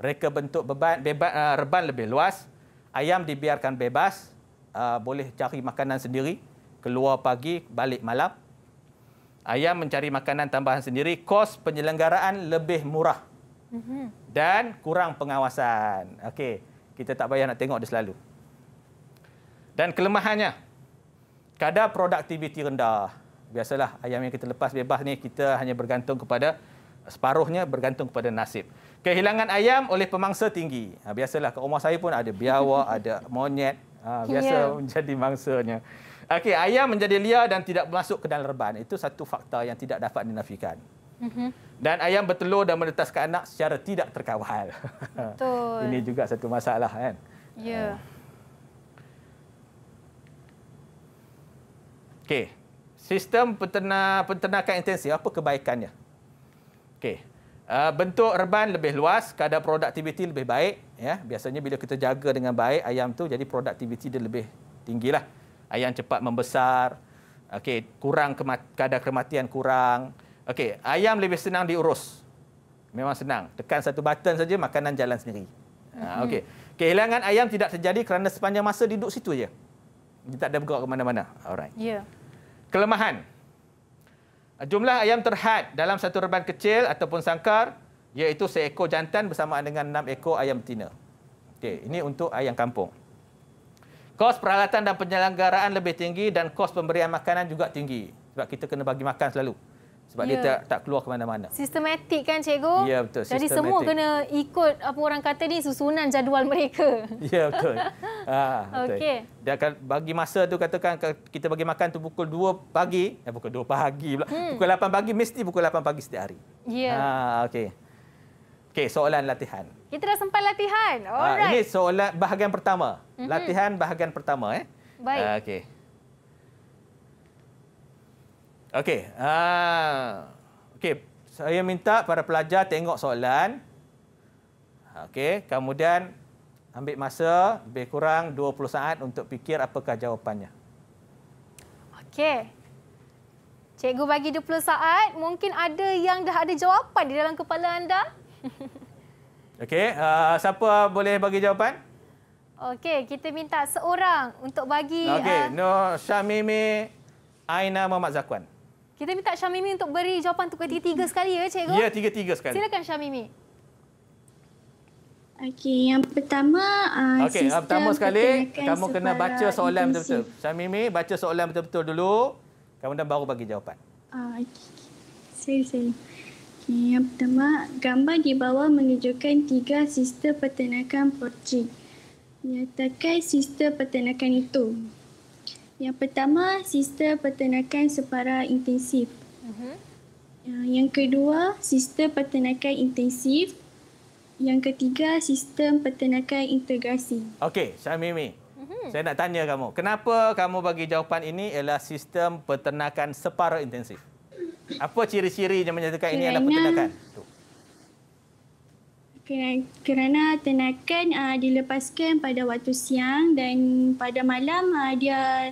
Reka bentuk beban beba, uh, reban lebih luas, ayam dibiarkan bebas, uh, boleh cari makanan sendiri, keluar pagi, balik malam. Ayam mencari makanan tambahan sendiri, kos penyelenggaraan lebih murah. Mhm. Dan kurang pengawasan. Okey, kita tak payah nak tengok dia selalu. Dan kelemahannya, kadar produktiviti rendah biasalah ayam yang kita lepas bebas ni kita hanya bergantung kepada separuhnya bergantung kepada nasib. Kehilangan ayam oleh pemangsa tinggi. Ha, biasalah ke rumah saya pun ada biawak, ada monyet. Ha, biasa yeah. menjadi mangsanya. Okey, ayam menjadi liar dan tidak masuk ke dalam reban. Itu satu fakta yang tidak dapat dinafikan. Mm-hmm. Dan ayam bertelur dan menetaskan anak secara tidak terkawal. Betul. Ini juga satu masalah kan. Ya. Yeah. Okey sistem peternak, peternakan intensif apa kebaikannya? Okey. Uh, bentuk reban lebih luas, kadar produktiviti lebih baik, ya. Biasanya bila kita jaga dengan baik ayam tu jadi produktiviti dia lebih tinggilah. Ayam cepat membesar. Okey, kurang kemat, kadar kematian kurang. Okey, ayam lebih senang diurus. Memang senang. Tekan satu button saja makanan jalan sendiri. Ha, okey. Kehilangan ayam tidak terjadi kerana sepanjang masa duduk situ je. Dia tak ada bergerak ke mana-mana. Alright. Ya. Yeah kelemahan. Jumlah ayam terhad dalam satu reban kecil ataupun sangkar iaitu seekor jantan bersamaan dengan enam ekor ayam betina. Okey, ini untuk ayam kampung. Kos peralatan dan penyelenggaraan lebih tinggi dan kos pemberian makanan juga tinggi sebab kita kena bagi makan selalu sebab yeah. dia ya. tak tak keluar ke mana-mana. Sistematik kan cikgu? Ya yeah, betul. Jadi semua kena ikut apa orang kata ni susunan jadual mereka. Ya yeah, betul. ha, betul. Okey. Dia akan bagi masa tu katakan kita bagi makan tu pukul 2 pagi, eh pukul 2 pagi pula. Hmm. Pukul 8 pagi mesti pukul 8 pagi setiap hari. Ya. Yeah. Ha okey. Okey, soalan latihan. Kita dah sempat latihan. Ah, Alright. Ha, ini soalan bahagian pertama. Mm-hmm. Latihan bahagian pertama eh. Baik. Ha, okey. Okey. Ha. Okey, saya minta para pelajar tengok soalan. Okey, kemudian ambil masa lebih kurang 20 saat untuk fikir apakah jawapannya. Okey. Cikgu bagi 20 saat, mungkin ada yang dah ada jawapan di dalam kepala anda. Okey, uh, siapa boleh bagi jawapan? Okey, kita minta seorang untuk bagi. Okey, uh... Nur Syamimi Aina Muhammad Zakwan. Kita minta Syamimi untuk beri jawapan tukar tiga-tiga sekali ya, Cikgu. Ya, tiga-tiga sekali. Silakan Syamimi. Okey, yang pertama uh, Okey, yang pertama sekali kamu kena baca soalan betul-betul. Syamimi, baca soalan betul-betul dulu. Kamu dah baru bagi jawapan. Ah, okey, saya okay, Yang pertama, gambar di bawah menunjukkan tiga sistem peternakan porcik. Nyatakan sistem peternakan itu. Yang pertama, sistem peternakan separa intensif. Uh-huh. Yang kedua, sistem peternakan intensif. Yang ketiga, sistem peternakan integrasi. Okey, saya Syamimi. Mhm. Saya nak tanya kamu, kenapa kamu bagi jawapan ini ialah sistem peternakan separa intensif? Apa ciri-ciri yang menyatakan kerana, ini adalah peternakan? Kerana, kerana ternakan uh, dilepaskan pada waktu siang dan pada malam uh, dia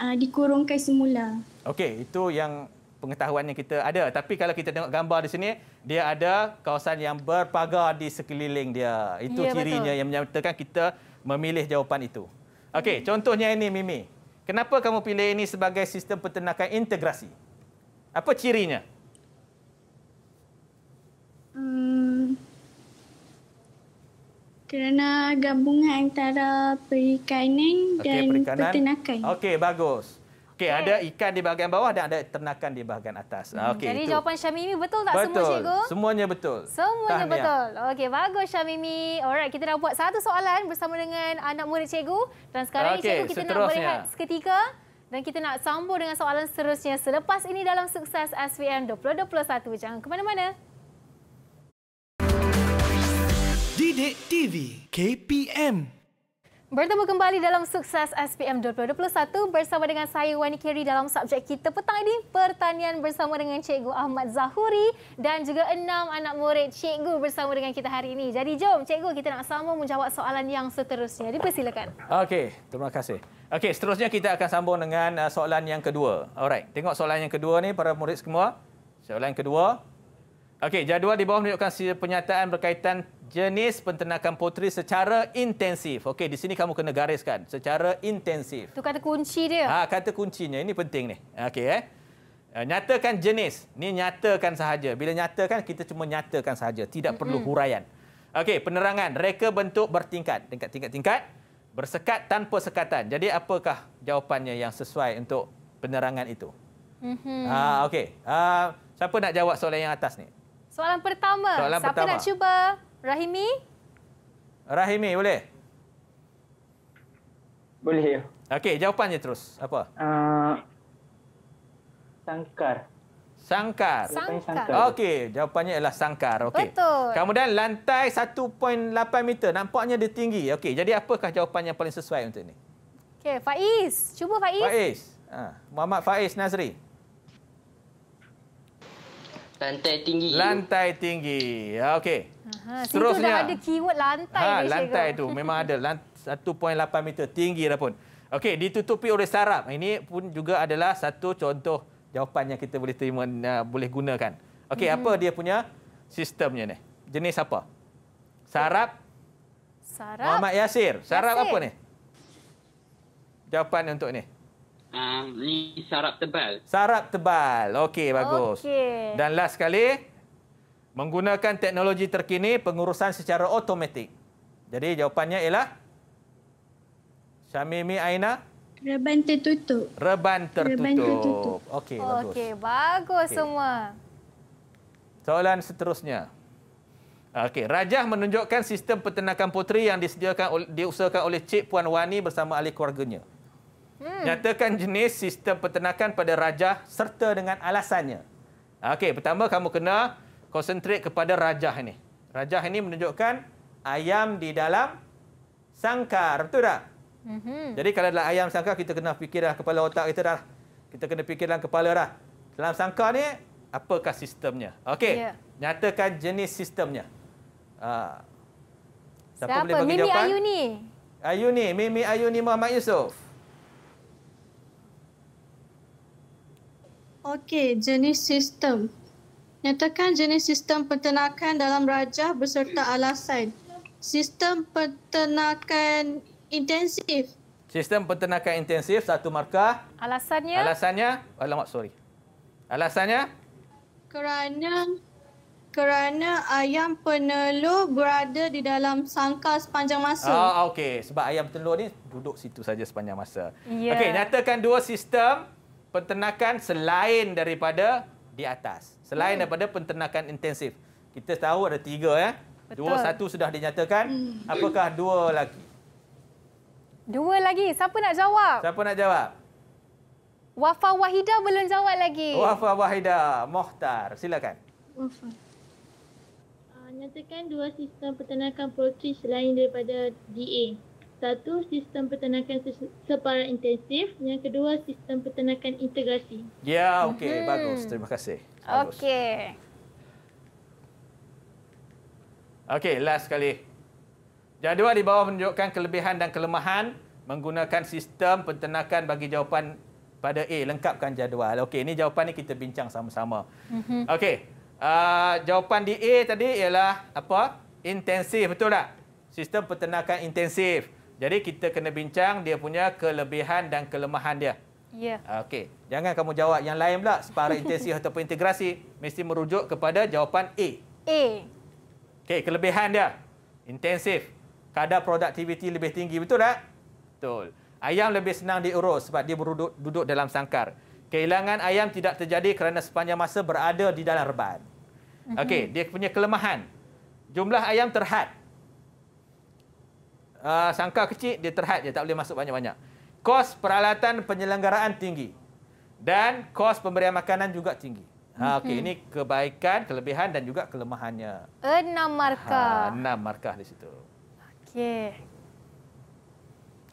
uh, dikurungkan semula. Okey, itu yang pengetahuan yang kita ada. Tapi kalau kita tengok gambar di sini, dia ada kawasan yang berpagar di sekeliling dia. Itu ya, cirinya betul. yang menyatakan kita memilih jawapan itu. Okey, hmm. contohnya ini Mimi. Kenapa kamu pilih ini sebagai sistem peternakan integrasi? Apa cirinya? Hmm. Kerana gabungan antara perikanan dan okay, perikanan. peternakan. Okey, bagus. Okey, okay. ada ikan di bahagian bawah dan ada ternakan di bahagian atas. Hmm. Okay, Jadi itu. jawapan Syamimi betul tak betul. semua, cikgu? Semuanya betul. Semuanya Tahniah. betul. Okey, bagus Syamimi. Alright, kita dah buat satu soalan bersama dengan anak murid cikgu. Dan sekarang okay, ini cikgu kita seterusnya. nak melihat seketika. Dan kita nak sambung dengan soalan seterusnya selepas ini dalam sukses SVM 2021. Jangan ke mana-mana. Bidik TV KPM Bertemu kembali dalam sukses SPM 2021 bersama dengan saya Wani Kiri dalam subjek kita petang ini pertanian bersama dengan Cikgu Ahmad Zahuri dan juga enam anak murid Cikgu bersama dengan kita hari ini. Jadi jom Cikgu kita nak sama menjawab soalan yang seterusnya. Dipersilakan. Okey, terima kasih. Okey, seterusnya kita akan sambung dengan uh, soalan yang kedua. Alright, tengok soalan yang kedua ni para murid semua. Soalan yang kedua. Okey, jadual di bawah menunjukkan penyataan berkaitan jenis penternakan poteri secara intensif. Okey, di sini kamu kena gariskan. Secara intensif. Itu kata kunci dia. Ha, kata kuncinya. Ini penting ni. Okey, eh. eh nyatakan jenis. Ini nyatakan sahaja. Bila nyatakan, kita cuma nyatakan sahaja. Tidak mm -hmm. perlu huraian. Okey, penerangan. Reka bentuk bertingkat. Tingkat-tingkat. tingkat, Bersekat tanpa sekatan. Jadi, apakah jawapannya yang sesuai untuk penerangan itu? Mm ha, Okey. Uh, siapa nak jawab soalan yang atas ni? Soalan pertama. Soalan siapa pertama. nak nak cuba? Rahimi? Rahimi boleh? Boleh ya. Okey, jawapannya terus. Apa? Uh, sangkar. Sangkar. Sangkar. Okey, jawapannya ialah sangkar. Okey. Betul. Kemudian lantai 1.8 meter. Nampaknya dia tinggi. Okey, jadi apakah jawapan yang paling sesuai untuk ini? Okey, Faiz. Cuba Faiz. Faiz. Ha. Muhammad Faiz Nazri. Lantai tinggi. Lantai tinggi. Okey. Seterusnya. Situ dah ada keyword lantai. Ha, lantai itu memang ada. 1.8 meter tinggi dah pun. Okey, ditutupi oleh sarap. Ini pun juga adalah satu contoh jawapan yang kita boleh terima, uh, boleh gunakan. Okey, hmm. apa dia punya sistemnya ni? Jenis apa? Sarap? Sarap. Muhammad Yasir. Sarap Yasir. apa ni? Jawapan untuk ni ni sarap tebal. Sarap tebal. Okey, bagus. Okay. Dan last sekali, menggunakan teknologi terkini pengurusan secara otomatik. Jadi jawapannya ialah Syamimi Aina Reban tertutup. Reban tertutup. Okey, okay, bagus. Okey, bagus okay. semua. Soalan seterusnya. Okey, Rajah menunjukkan sistem peternakan puteri yang disediakan diusahakan oleh Cik Puan Wani bersama ahli keluarganya. Hmm. Nyatakan jenis sistem peternakan pada rajah serta dengan alasannya. Okey, pertama kamu kena konsentrate kepada rajah ini. Rajah ini menunjukkan ayam di dalam sangkar. Betul tak? Hmm. Jadi kalau dalam ayam sangkar, kita kena fikir dah kepala otak kita dah. Kita kena fikir dalam kepala dah. Dalam sangkar ni apakah sistemnya? Okey, yeah. nyatakan jenis sistemnya. Siapa, ah, Siapa? boleh bagi Mimi jawapan? Mimi Ayu ni. Mimi Ayu ni Muhammad Yusof. Okey, jenis sistem. Nyatakan jenis sistem peternakan dalam rajah berserta alasan. Sistem peternakan intensif. Sistem peternakan intensif, satu markah. Alasannya? Alasannya, alamak, sorry. Alasannya? Kerana kerana ayam penelur berada di dalam sangkar sepanjang masa. Ah, okey. Sebab ayam telur ni duduk situ saja sepanjang masa. Yeah. Okey, nyatakan dua sistem Pertenakan selain daripada di atas. Selain hmm. daripada pertenakan intensif. Kita tahu ada tiga. Ya? Dua, satu sudah dinyatakan. Hmm. Apakah dua lagi? Dua lagi. Siapa nak jawab? Siapa nak jawab? Wafa Wahida belum jawab lagi. Wafa Wahida, Mohtar. Silakan. Wafa. Uh, nyatakan dua sistem pertenakan poultry selain daripada DA. Satu, sistem peternakan separa intensif. Yang kedua, sistem peternakan integrasi. Ya, okey. Hmm. Bagus. Terima kasih. Okey. Okey, last sekali. Jadual di bawah menunjukkan kelebihan dan kelemahan menggunakan sistem peternakan bagi jawapan pada A. Lengkapkan jadual. Okey, ini jawapan ni kita bincang sama-sama. Hmm. Okey. Uh, jawapan di A tadi ialah apa? Intensif, betul tak? Sistem peternakan intensif. Jadi kita kena bincang dia punya kelebihan dan kelemahan dia. Ya. Okey. Jangan kamu jawab yang lain pula separa intensif ataupun integrasi mesti merujuk kepada jawapan A. A. Okey, kelebihan dia. Intensif. Kadar produktiviti lebih tinggi, betul tak? Betul. Ayam lebih senang diurus sebab dia berduduk duduk dalam sangkar. Kehilangan ayam tidak terjadi kerana sepanjang masa berada di dalam reban. Mhm. Okey, dia punya kelemahan. Jumlah ayam terhad. Ah, sangka kecil dia terhad je tak boleh masuk banyak-banyak. Kos peralatan penyelenggaraan tinggi. Dan kos pemberian makanan juga tinggi. Ha okey ini kebaikan, kelebihan dan juga kelemahannya. Enam markah. Ha, enam markah di situ. Okey.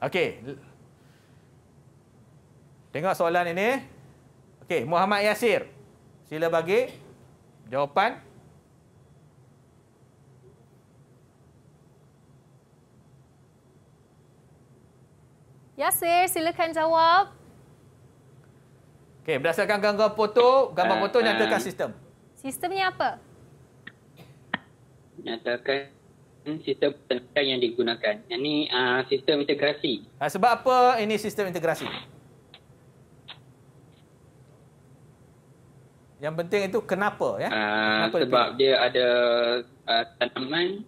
Okey. Tengok soalan ini. Okey, Muhammad Yasir. Sila bagi jawapan. Yasir, silakan jawab. Okey, berdasarkan gambar foto, gambar foto uh, nyatakan uh, sistem. Sistemnya apa? Nyatakan sistem pendidikan yang digunakan. Yang ni uh, sistem integrasi. Uh, sebab apa ini sistem integrasi? Yang penting itu kenapa ya? Uh, kenapa sebab dia, dia ada uh, tanaman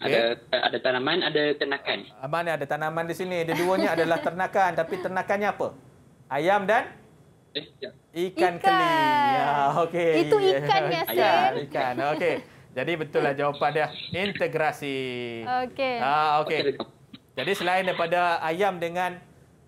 Okay. Ada, ada tanaman, ada ternakan. Ah, mana ada tanaman di sini? Dia duanya adalah ternakan. Tapi ternakannya apa? Ayam dan? Eh, ya. Ikan, ikan. keli. Ya, okay. Itu ikannya, Sen. Ya, ikan, okey. Jadi betullah jawapan dia. Integrasi. Okey. Ah, okay. Okay. Jadi selain daripada ayam dengan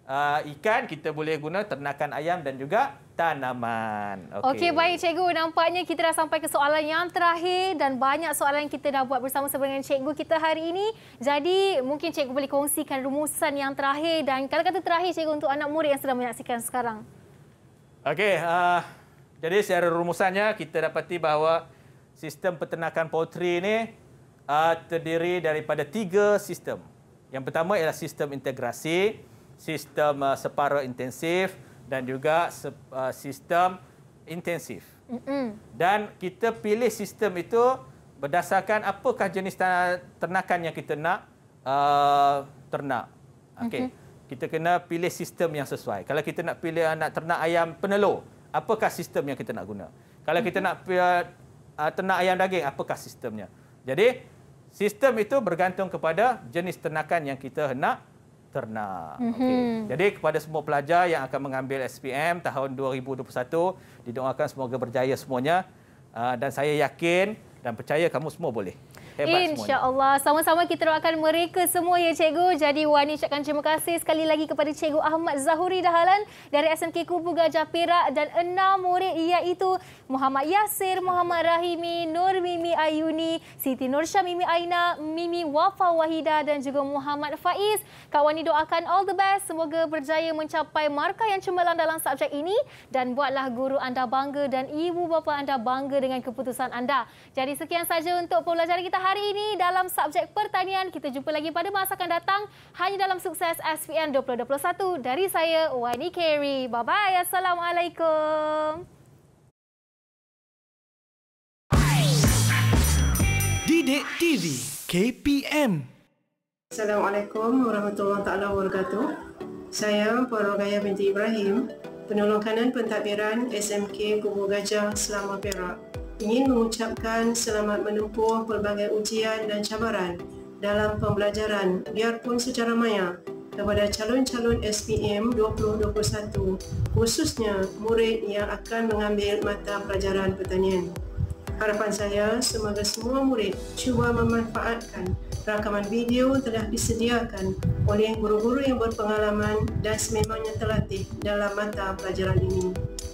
uh, ikan, kita boleh guna ternakan ayam dan juga tanaman. Okey okay, baik cikgu nampaknya kita dah sampai ke soalan yang terakhir dan banyak soalan yang kita dah buat bersama-sama dengan cikgu kita hari ini. Jadi mungkin cikgu boleh kongsikan rumusan yang terakhir dan kalau kata terakhir cikgu untuk anak murid yang sedang menyaksikan sekarang. Okey uh, jadi secara rumusannya kita dapati bahawa sistem peternakan poultry ini uh, terdiri daripada tiga sistem. Yang pertama ialah sistem integrasi, sistem uh, ah, separa intensif dan juga uh, sistem intensif. Mm-hmm. Dan kita pilih sistem itu berdasarkan apakah jenis ternakan yang kita nak uh, ternak. Okey. Mm-hmm. Kita kena pilih sistem yang sesuai. Kalau kita nak pilih nak ternak ayam penelur, apakah sistem yang kita nak guna? Kalau kita mm-hmm. nak pilih, uh, ternak ayam daging, apakah sistemnya? Jadi, sistem itu bergantung kepada jenis ternakan yang kita nak ternak. Mm -hmm. okay. Jadi kepada semua pelajar yang akan mengambil SPM tahun 2021, didoakan semoga berjaya semuanya. Uh, dan saya yakin dan percaya kamu semua boleh hebat Insya InsyaAllah. Sama-sama kita doakan mereka semua ya cikgu. Jadi Wani ucapkan terima kasih sekali lagi kepada cikgu Ahmad Zahuri Dahalan dari SMK Kubu Gajah Perak dan enam murid iaitu Muhammad Yasir, Muhammad Rahimi, Nur Mimi Ayuni, Siti Nursha Mimi Aina, Mimi Wafa Wahida dan juga Muhammad Faiz. Kak Wani doakan all the best. Semoga berjaya mencapai markah yang cemerlang dalam subjek ini dan buatlah guru anda bangga dan ibu bapa anda bangga dengan keputusan anda. Jadi sekian saja untuk pembelajaran kita hari hari ini dalam subjek pertanian. Kita jumpa lagi pada masa akan datang hanya dalam sukses SPN 2021 dari saya, Wani Carey. Bye-bye. Assalamualaikum. Didik TV KPM Assalamualaikum warahmatullahi taala wabarakatuh. Saya Gaya binti Ibrahim, penolong kanan pentadbiran SMK Kubu Gajah Selama Perak ingin mengucapkan selamat menempuh pelbagai ujian dan cabaran dalam pembelajaran biarpun secara maya kepada calon-calon SPM 2021 khususnya murid yang akan mengambil mata pelajaran pertanian. Harapan saya semoga semua murid cuba memanfaatkan rakaman video telah disediakan oleh guru-guru yang berpengalaman dan sememangnya terlatih dalam mata pelajaran ini.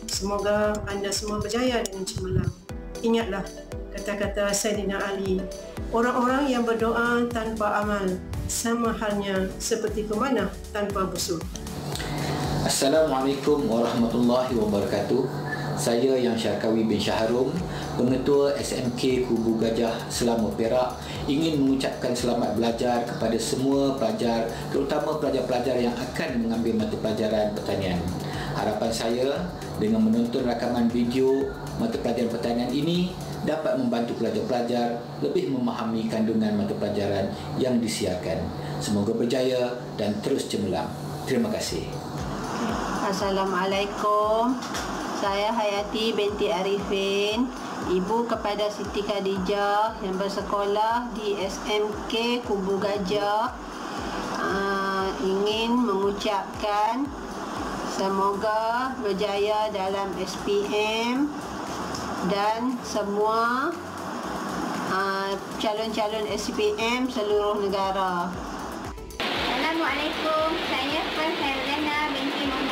Semoga anda semua berjaya dengan cemerlang ingatlah kata-kata Sayyidina Ali. Orang-orang yang berdoa tanpa amal sama halnya seperti pemanah tanpa busur. Assalamualaikum warahmatullahi wabarakatuh. Saya Yang Syarkawi bin Syahrum, Pengetua SMK Kubu Gajah Selama Perak ingin mengucapkan selamat belajar kepada semua pelajar terutama pelajar-pelajar yang akan mengambil mata pelajaran pertanian harapan saya dengan menonton rakaman video mata pelajaran pertanian ini dapat membantu pelajar-pelajar lebih memahami kandungan mata pelajaran yang disiarkan. Semoga berjaya dan terus cemerlang. Terima kasih. Assalamualaikum. Saya Hayati binti Arifin, ibu kepada Siti Khadijah yang bersekolah di SMK Kubu Gajah. Uh, ingin mengucapkan Semoga berjaya dalam SPM dan semua ah, calon-calon uh, SPM seluruh negara. Assalamualaikum. Saya Fahelena binti Muhammad.